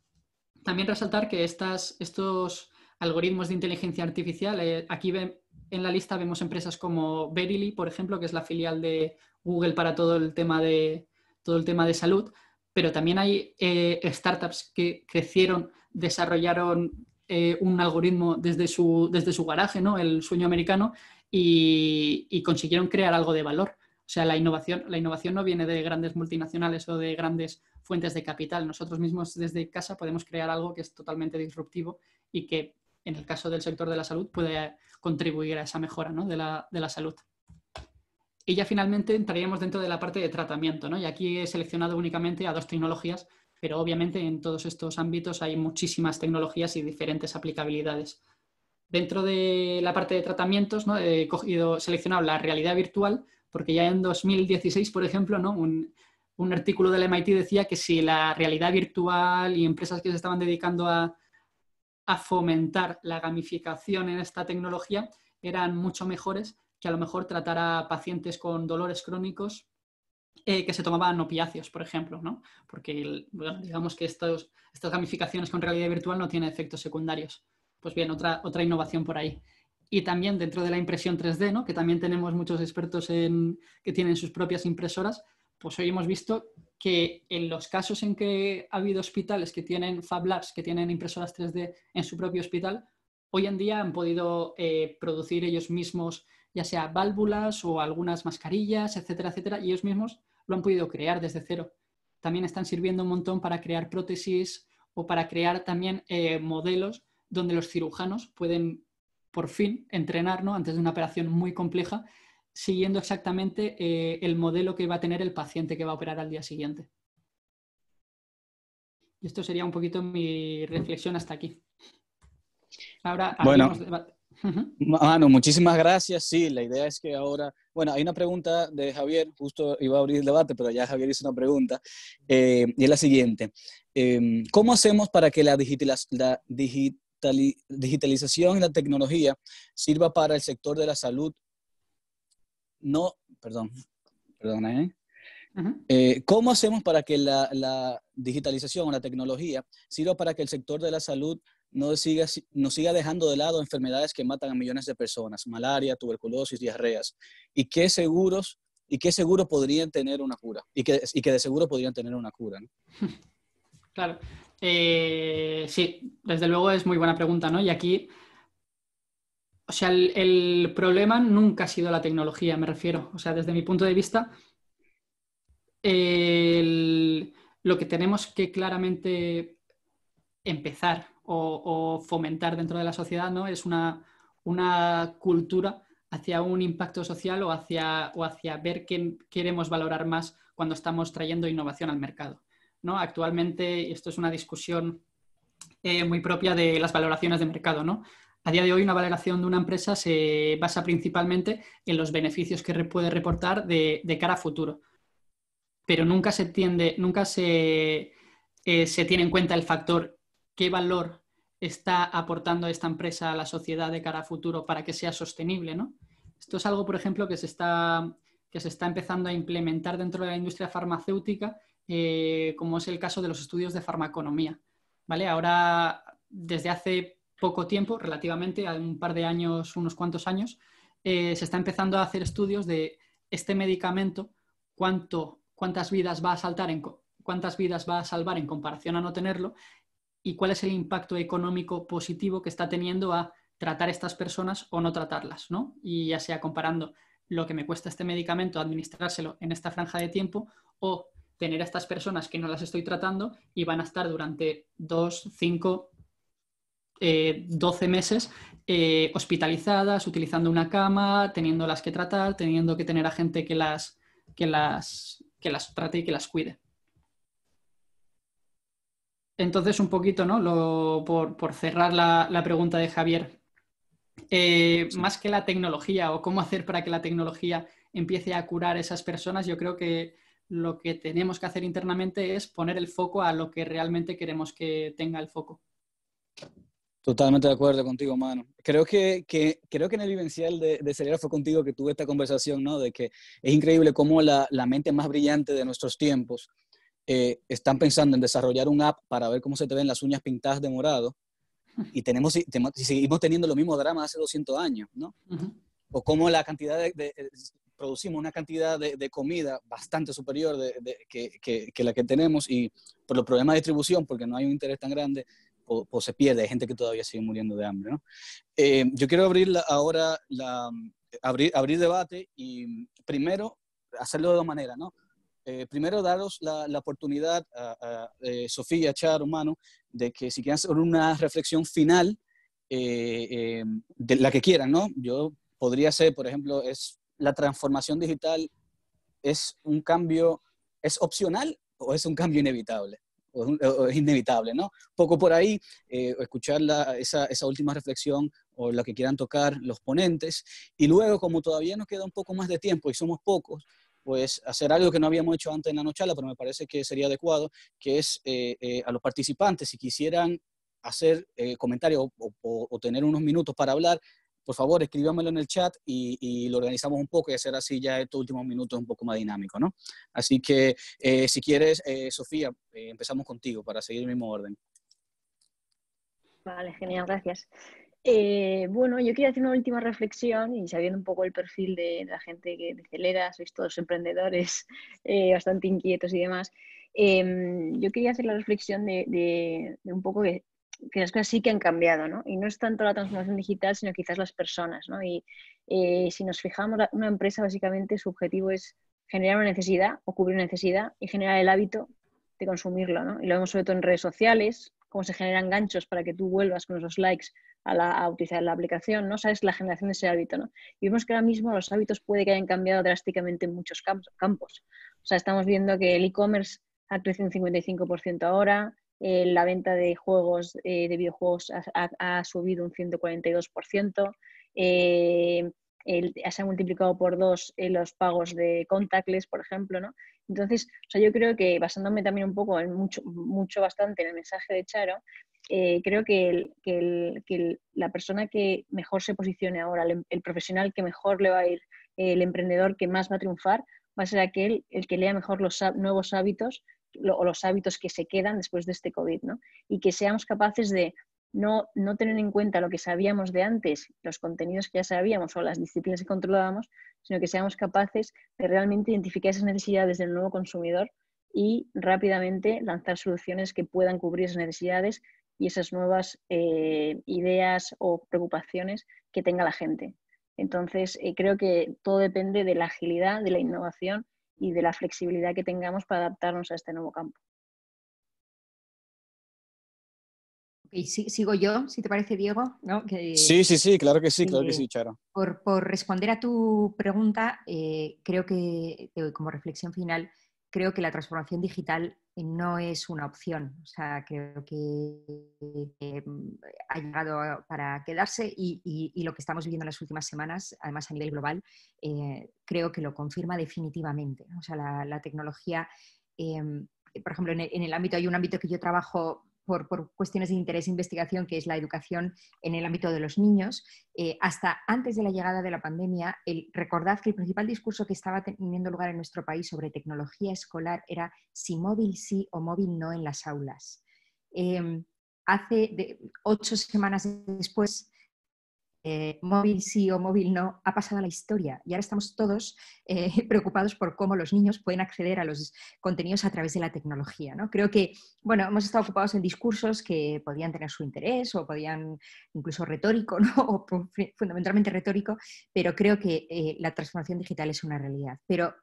también resaltar que estas, estos algoritmos de inteligencia artificial, aquí ven en la lista vemos empresas como Verily, por ejemplo, que es la filial de Google para todo el tema de, todo el tema de salud, pero también hay eh, startups que crecieron, desarrollaron eh, un algoritmo desde su, desde su garaje, ¿no? el sueño americano, y, consiguieron crear algo de valor. O sea, la innovación, la innovación no viene de grandes multinacionales o de grandes fuentes de capital. Nosotros mismos desde casa podemos crear algo que es totalmente disruptivo y que en el caso del sector de la salud, puede contribuir a esa mejora ¿no? de, la, salud. Y ya finalmente entraríamos dentro de la parte de tratamiento, ¿no? y aquí he seleccionado únicamente a dos tecnologías, pero obviamente en todos estos ámbitos hay muchísimas tecnologías y diferentes aplicabilidades. Dentro de la parte de tratamientos, ¿no? he cogido, seleccionado la realidad virtual, porque ya en 2016, por ejemplo, ¿no? un, un artículo del MIT decía que si la realidad virtual y empresas que se estaban dedicando a, a fomentar la gamificación en esta tecnología eran mucho mejores que a lo mejor tratar a pacientes con dolores crónicos eh, que se tomaban opiáceos, por ejemplo, Porque digamos que estas gamificaciones con realidad virtual no tienen efectos secundarios. Pues bien, otra, otra innovación por ahí. Y también dentro de la impresión 3D, ¿no? que también tenemos muchos expertos en, que tienen sus propias impresoras, pues hoy hemos visto que en los casos en que ha habido hospitales que tienen Fab Labs, que tienen impresoras 3D en su propio hospital, hoy en día han podido eh, producir ellos mismos, ya sea válvulas o algunas mascarillas, etcétera, etcétera, y ellos mismos lo han podido crear desde cero. También están sirviendo un montón para crear prótesis o para crear también eh, modelos donde los cirujanos pueden por fin entrenar antes de una operación muy compleja siguiendo exactamente eh, el modelo que va a tener el paciente que va a operar al día siguiente. Y esto sería un poquito mi reflexión hasta aquí. Ahora, bueno, ah, muchísimas gracias. Sí, la idea es que ahora, bueno, hay una pregunta de Javier, justo iba a abrir el debate, pero ya Javier hizo una pregunta, eh, y es la siguiente. Em, ¿Cómo hacemos para que la, la digitalización y la tecnología sirva para el sector de la salud no, perdón, perdona, ¿eh? ¿Cómo hacemos para que la, digitalización o la tecnología sirva para que el sector de la salud no siga, dejando de lado enfermedades que matan a millones de personas, malaria, tuberculosis, diarreas? ¿Y qué seguros, y qué seguro podrían tener una cura? Y que, de seguro podrían tener una cura. Claro. Eh, sí, desde luego es muy buena pregunta, ¿no? Y aquí o sea, el, problema nunca ha sido la tecnología, me refiero. O sea, desde mi punto de vista, lo que tenemos que claramente empezar o, fomentar dentro de la sociedad es una, cultura hacia un impacto social o hacia, o hacia ver qué queremos valorar más cuando estamos trayendo innovación al mercado. ¿no? Actualmente, esto es una discusión eh, muy propia de las valoraciones de mercado, ¿no? A día de hoy, una valoración de una empresa se basa principalmente en los beneficios que puede reportar de, cara a futuro. Pero nunca se nunca eh, se, tiene en cuenta el factor qué valor está aportando esta empresa a la sociedad de cara a futuro para que sea sostenible, Esto es algo, por ejemplo, que se está, que se está empezando a implementar dentro de la industria farmacéutica, eh, como es el caso de los estudios de farmaconomía. ¿vale? Ahora, desde hace poco tiempo, relativamente, a un par de años, unos cuantos años, eh, se está empezando a hacer estudios de este medicamento, cuánto, cuántas vidas va a saltar en, cuántas vidas va a salvar en comparación a no tenerlo y cuál es el impacto económico positivo que está teniendo a tratar estas personas o no tratarlas, ¿no? Y ya sea comparando lo que me cuesta este medicamento administrárselo en esta franja de tiempo o tener a estas personas que no las estoy tratando y van a estar durante dos, cinco... 12 eh, meses eh, hospitalizadas, utilizando una cama, teniendo las que tratar, teniendo que tener a gente que las, que las, que las trate y que las cuide. Entonces, un poquito, ¿no? por, cerrar la, pregunta de Javier, eh, más que la tecnología o cómo hacer para que la tecnología empiece a curar a esas personas, yo creo que lo que tenemos que hacer internamente es poner el foco a lo que realmente queremos que tenga el foco. Totalmente de acuerdo contigo, mano. Creo que, creo que en el vivencial de, de Celera fue contigo que tuve esta conversación, ¿no? De que es increíble cómo la, la mente más brillante de nuestros tiempos eh, están pensando en desarrollar un app para ver cómo se te ven las uñas pintadas de morado y tenemos, y seguimos teniendo los mismos dramas hace 200 años, ¿no? O cómo la cantidad de, eh, producimos una cantidad de, comida bastante superior de, que, que, que, la que tenemos y por los problemas de distribución, porque no hay un interés tan grande, o, se pierde, hay gente que todavía sigue muriendo de hambre. ¿no? Eh, yo quiero abrir ahora, la, abrir, abrir debate y primero hacerlo de dos maneras. ¿no? Eh, primero daros la, oportunidad a, a eh, Sofía, Char, humano, de que si quieren hacer una reflexión final, de la que quieran, ¿no? Yo podría ser, por ejemplo, es la transformación digital, es un cambio, es opcional o es un cambio inevitable es, inevitable, ¿no? Poco por ahí, eh, escuchar esa, última reflexión o la que quieran tocar los ponentes, y luego, como todavía nos queda un poco más de tiempo y somos pocos, pues hacer algo que no habíamos hecho antes en la nochala, pero me parece que sería adecuado, que es eh, eh, a los participantes, si quisieran hacer comentarios o, tener unos minutos para hablar, por favor escríbamelo en el chat y, lo organizamos un poco y hacer así ya estos últimos minutos un poco más dinámico, ¿no? Así que eh, si quieres, eh, Sofía, eh, empezamos contigo para seguir el mismo orden. Vale, genial, gracias. bueno, yo quería hacer una última reflexión y sabiendo un poco el perfil de la gente que acelera, sois todos emprendedores bastante inquietos y demás, em, yo quería hacer la reflexión de, de un poco que que las cosas sí que han cambiado, ¿no? Y no es tanto la transformación digital, sino quizás las personas, ¿no? Y eh, si nos fijamos, una empresa básicamente su objetivo es generar una necesidad o cubrir una necesidad y generar el hábito de consumirlo, ¿no? Y lo vemos sobre todo en redes sociales, cómo se generan ganchos para que tú vuelvas con esos likes a, la, a utilizar la aplicación, ¿no? O Sabes, la generación de ese hábito, ¿no? Y vemos que ahora mismo los hábitos puede que hayan cambiado drásticamente en muchos campos. O sea, estamos viendo que el e-commerce ha crecido un 55% ahora, eh, la venta de juegos, eh, de videojuegos ha, subido un 142%, eh, se han multiplicado por dos los pagos de contactless, por ejemplo, Entonces, yo creo que basándome también un poco en mucho, bastante en el mensaje de Charo, creo que, la persona que mejor se posicione ahora, el, profesional que mejor le va a ir, el emprendedor que más va a triunfar, va a ser aquel el que lea mejor los nuevos hábitos o los hábitos que se quedan después de este COVID, ¿no? Y que seamos capaces de no, tener en cuenta lo que sabíamos de antes, los contenidos que ya sabíamos o las disciplinas que controlábamos, sino que seamos capaces de realmente identificar esas necesidades del nuevo consumidor y rápidamente lanzar soluciones que puedan cubrir esas necesidades y esas nuevas eh, ideas o preocupaciones que tenga la gente. Entonces, eh, creo que todo depende de la agilidad, de la innovación y de la flexibilidad que tengamos para adaptarnos a este nuevo campo. sigo yo, si te parece, Diego. sí, sí, sí, claro que sí, eh, claro que sí, Charo. Por, responder a tu pregunta, eh, creo que eh, como reflexión final creo que la transformación digital eh, no es una opción. O sea, creo que eh, mm, ha llegado para quedarse y, lo que estamos viviendo en las últimas semanas, además a nivel global, eh, creo que lo confirma definitivamente. O sea, la, tecnología, em, por ejemplo, en el, ámbito, hay un ámbito que yo trabajo por, cuestiones de interés e investigación, que es la educación en el ámbito de los niños, eh, hasta antes de la llegada de la pandemia, el, recordad que el principal discurso que estaba teniendo lugar en nuestro país sobre tecnología escolar era si móvil sí o móvil no en las aulas. Em, hace ocho semanas después, eh, móvil sí o móvil no, ha pasado a la historia y ahora estamos todos eh, preocupados por cómo los niños pueden acceder a los contenidos a través de la tecnología. ¿no? Creo que, bueno, hemos estado ocupados en discursos que podían tener su interés o podían, incluso retórico, ¿no? o fundamentalmente retórico, pero creo que eh, la transformación digital es una realidad. Pero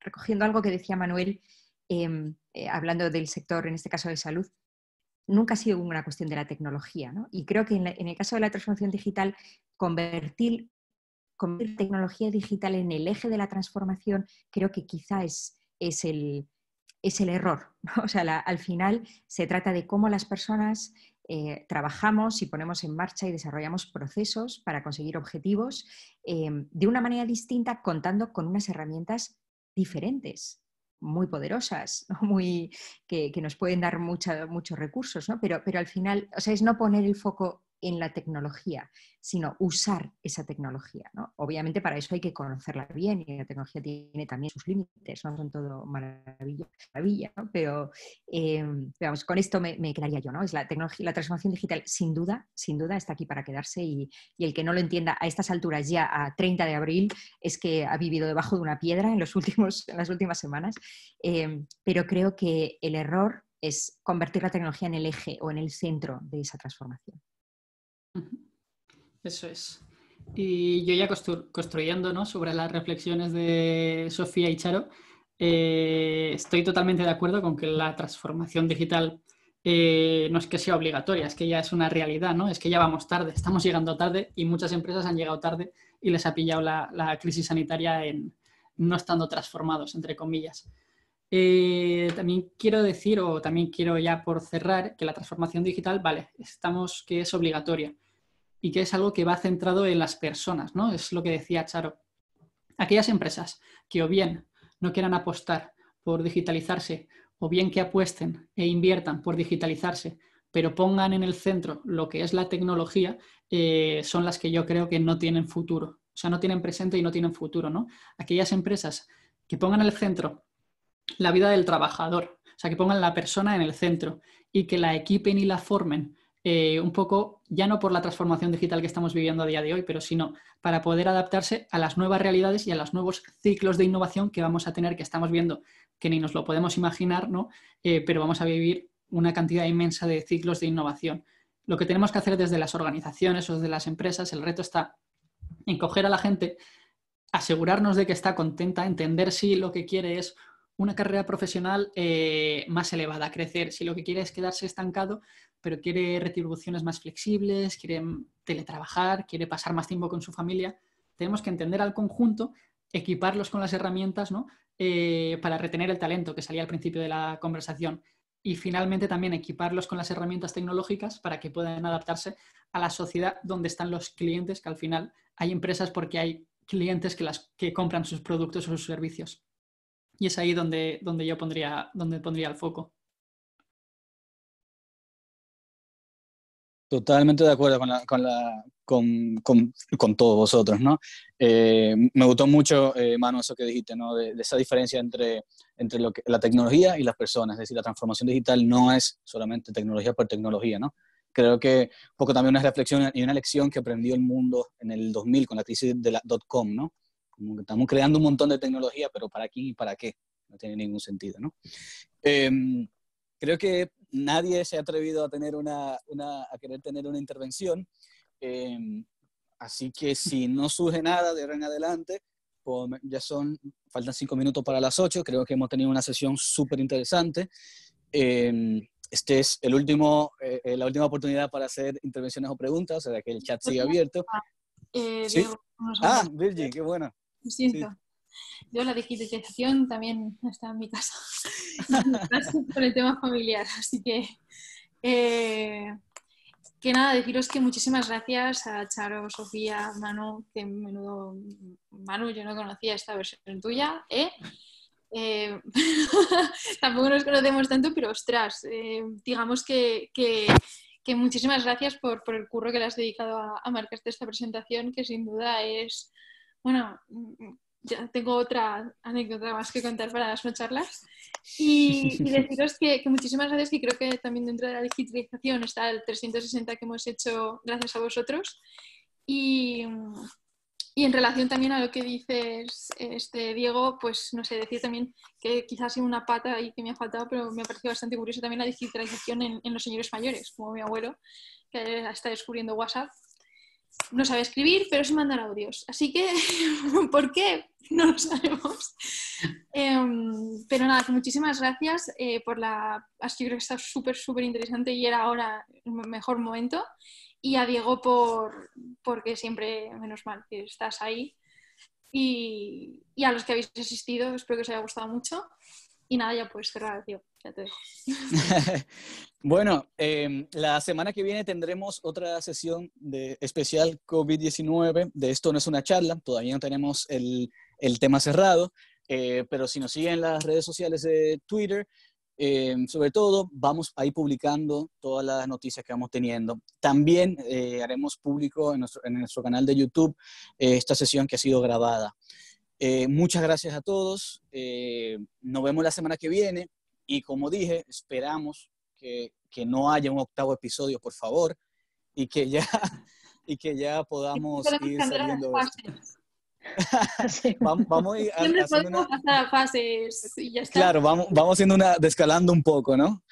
recogiendo algo que decía Manuel, em, hablando del sector, en este caso de salud, nunca ha sido una cuestión de la tecnología. ¿no? Y creo que en, el caso de la transformación digital, convertir, tecnología digital en el eje de la transformación, creo que quizá es, el, error. O sea, al final se trata de cómo las personas eh, trabajamos y ponemos en marcha y desarrollamos procesos para conseguir objetivos eh, de una manera distinta, contando con unas herramientas diferentes muy poderosas, muy, que, que, nos pueden dar mucha, muchos recursos, ¿no? pero, pero al final, o sea, es no poner el foco en la tecnología, sino usar esa tecnología. Obviamente para eso hay que conocerla bien y la tecnología tiene también sus límites, no son todo maravilla, maravilla pero eh, con esto me, quedaría yo. ¿no? Es la, la transformación digital sin duda, sin duda está aquí para quedarse y, el que no lo entienda a estas alturas ya a 30 de abril es que ha vivido debajo de una piedra en, los últimos, en las últimas semanas, eh, pero creo que el error es convertir la tecnología en el eje o en el centro de esa transformación. Eso es. Y yo ya construyendo sobre las reflexiones de Sofía y Charo, eh, estoy totalmente de acuerdo con que la transformación digital eh, no es que sea obligatoria, es que ya es una realidad, ¿no? Es que ya vamos tarde, estamos llegando tarde y muchas empresas han llegado tarde y les ha pillado la, crisis sanitaria en no estando transformados, entre comillas. Eh, también quiero decir, o también quiero ya por cerrar, que la transformación digital, vale, estamos que es obligatoria, y que es algo que va centrado en las personas, ¿no? Es lo que decía Charo. Aquellas empresas que o bien no quieran apostar por digitalizarse o bien que apuesten e inviertan por digitalizarse, pero pongan en el centro lo que es la tecnología, eh, son las que yo creo que no tienen futuro. O sea, no tienen presente y no tienen futuro, ¿no? Aquellas empresas que pongan en el centro la vida del trabajador, o sea, que pongan la persona en el centro y que la equipen y la formen eh, un poco, ya no por la transformación digital que estamos viviendo a día de hoy, pero sino para poder adaptarse a las nuevas realidades y a los nuevos ciclos de innovación que vamos a tener, que estamos viendo, que ni nos lo podemos imaginar, eh, pero vamos a vivir una cantidad inmensa de ciclos de innovación. Lo que tenemos que hacer desde las organizaciones o desde las empresas, el reto está en coger a la gente, asegurarnos de que está contenta, entender si lo que quiere es una carrera profesional eh, más elevada, crecer, si lo que quiere es quedarse estancado, pero quiere retribuciones más flexibles, quiere mm, teletrabajar, quiere pasar más tiempo con su familia. Tenemos que entender al conjunto, equiparlos con las herramientas ¿no? Eh, para retener el talento que salía al principio de la conversación y finalmente también equiparlos con las herramientas tecnológicas para que puedan adaptarse a la sociedad donde están los clientes, que al final hay empresas porque hay clientes que, las, que compran sus productos o sus servicios. Y es ahí donde, donde yo pondría, donde pondría el foco. Totalmente de acuerdo con, la, con, con, con, todos vosotros, ¿no? Eh, me gustó mucho, eh, Manu, eso que dijiste, ¿no? De, esa diferencia entre, entre lo que, la tecnología y las personas, es decir, la transformación digital no es solamente tecnología por tecnología, ¿no? Creo que un poco también una reflexión y una lección que aprendió el mundo en el 2000 con la crisis de la dot-com, ¿no? Como que estamos creando un montón de tecnología, pero ¿para quién y para qué? No tiene ningún sentido, ¿no? Eh, creo que nadie se ha atrevido a, tener una, a querer tener una intervención. Em, así que si no surge nada de ahora en adelante, pues ya son, faltan cinco minutos para las ocho, creo que hemos tenido una sesión súper interesante. Eh, em, este es el último, eh, eh, la última oportunidad para hacer intervenciones o preguntas, o sea que el chat sigue pues abierto. Eh, ah, Virgin, qué bueno. Lo siento. Yo la digitalización también está en mi casa, por el tema familiar. Así que, eh, que nada, deciros que muchísimas gracias a Charo, Sofía, Manu, que menudo, Manu, yo no conocía esta versión tuya, ¿eh? Eh, tampoco nos conocemos tanto, pero ostras, digamos que, muchísimas gracias por, el curro que le has dedicado a, a marcarte esta presentación, que sin duda es, bueno, ya tengo otra anécdota más que contar para las charlas. Y, deciros que, muchísimas gracias, y creo que también dentro de la digitalización está el 360 que hemos hecho gracias a vosotros. Y, y en relación también a lo que dices, este, Diego, pues no sé, decir también que quizás ha una pata ahí que me ha faltado, pero me ha parecido bastante curioso también la digitalización en, en los señores mayores, como mi abuelo, que está descubriendo WhatsApp no sabe escribir, pero se mandan audios. Así que, ¿por qué? No lo sabemos. Em, pero nada, muchísimas gracias eh, por la... Así creo que está súper, súper interesante y era ahora el mejor momento. Y a Diego por porque siempre, menos mal, que estás ahí. Y, y a los que habéis asistido, espero que os haya gustado mucho. Y nada, ya puedes cerrar, Diego. bueno, em, la semana que viene tendremos otra sesión de especial COVID-19. De esto no es una charla, todavía no tenemos el, tema cerrado, eh, pero si nos siguen las redes sociales de Twitter, em, sobre todo, vamos ahí publicando todas las noticias que vamos teniendo. También eh, haremos público en nuestro, canal de YouTube eh, esta sesión que ha sido grabada. muchas gracias a todos. nos vemos la semana que viene. Y como dije, esperamos que, que no haya un octavo episodio, por favor, y que ya, y que ya podamos ir saliendo vamos, vamos, a ir Siempre podemos fases y ya está. Claro, vamos, vamos haciendo una, descalando un poco, ¿no?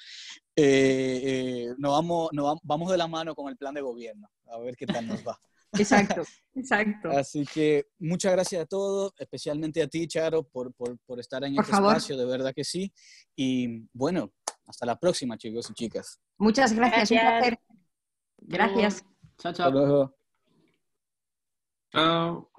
Eh, eh, nos vamos, no vamos de la mano con el plan de gobierno, a ver qué tal nos va. Exacto, exacto. Así que muchas gracias a todos, especialmente a ti, Charo, por, estar en este espacio, de verdad que sí. Y bueno, hasta la próxima, chicos y chicas. Muchas gracias, un placer. Gracias. Chao, chao. Chao.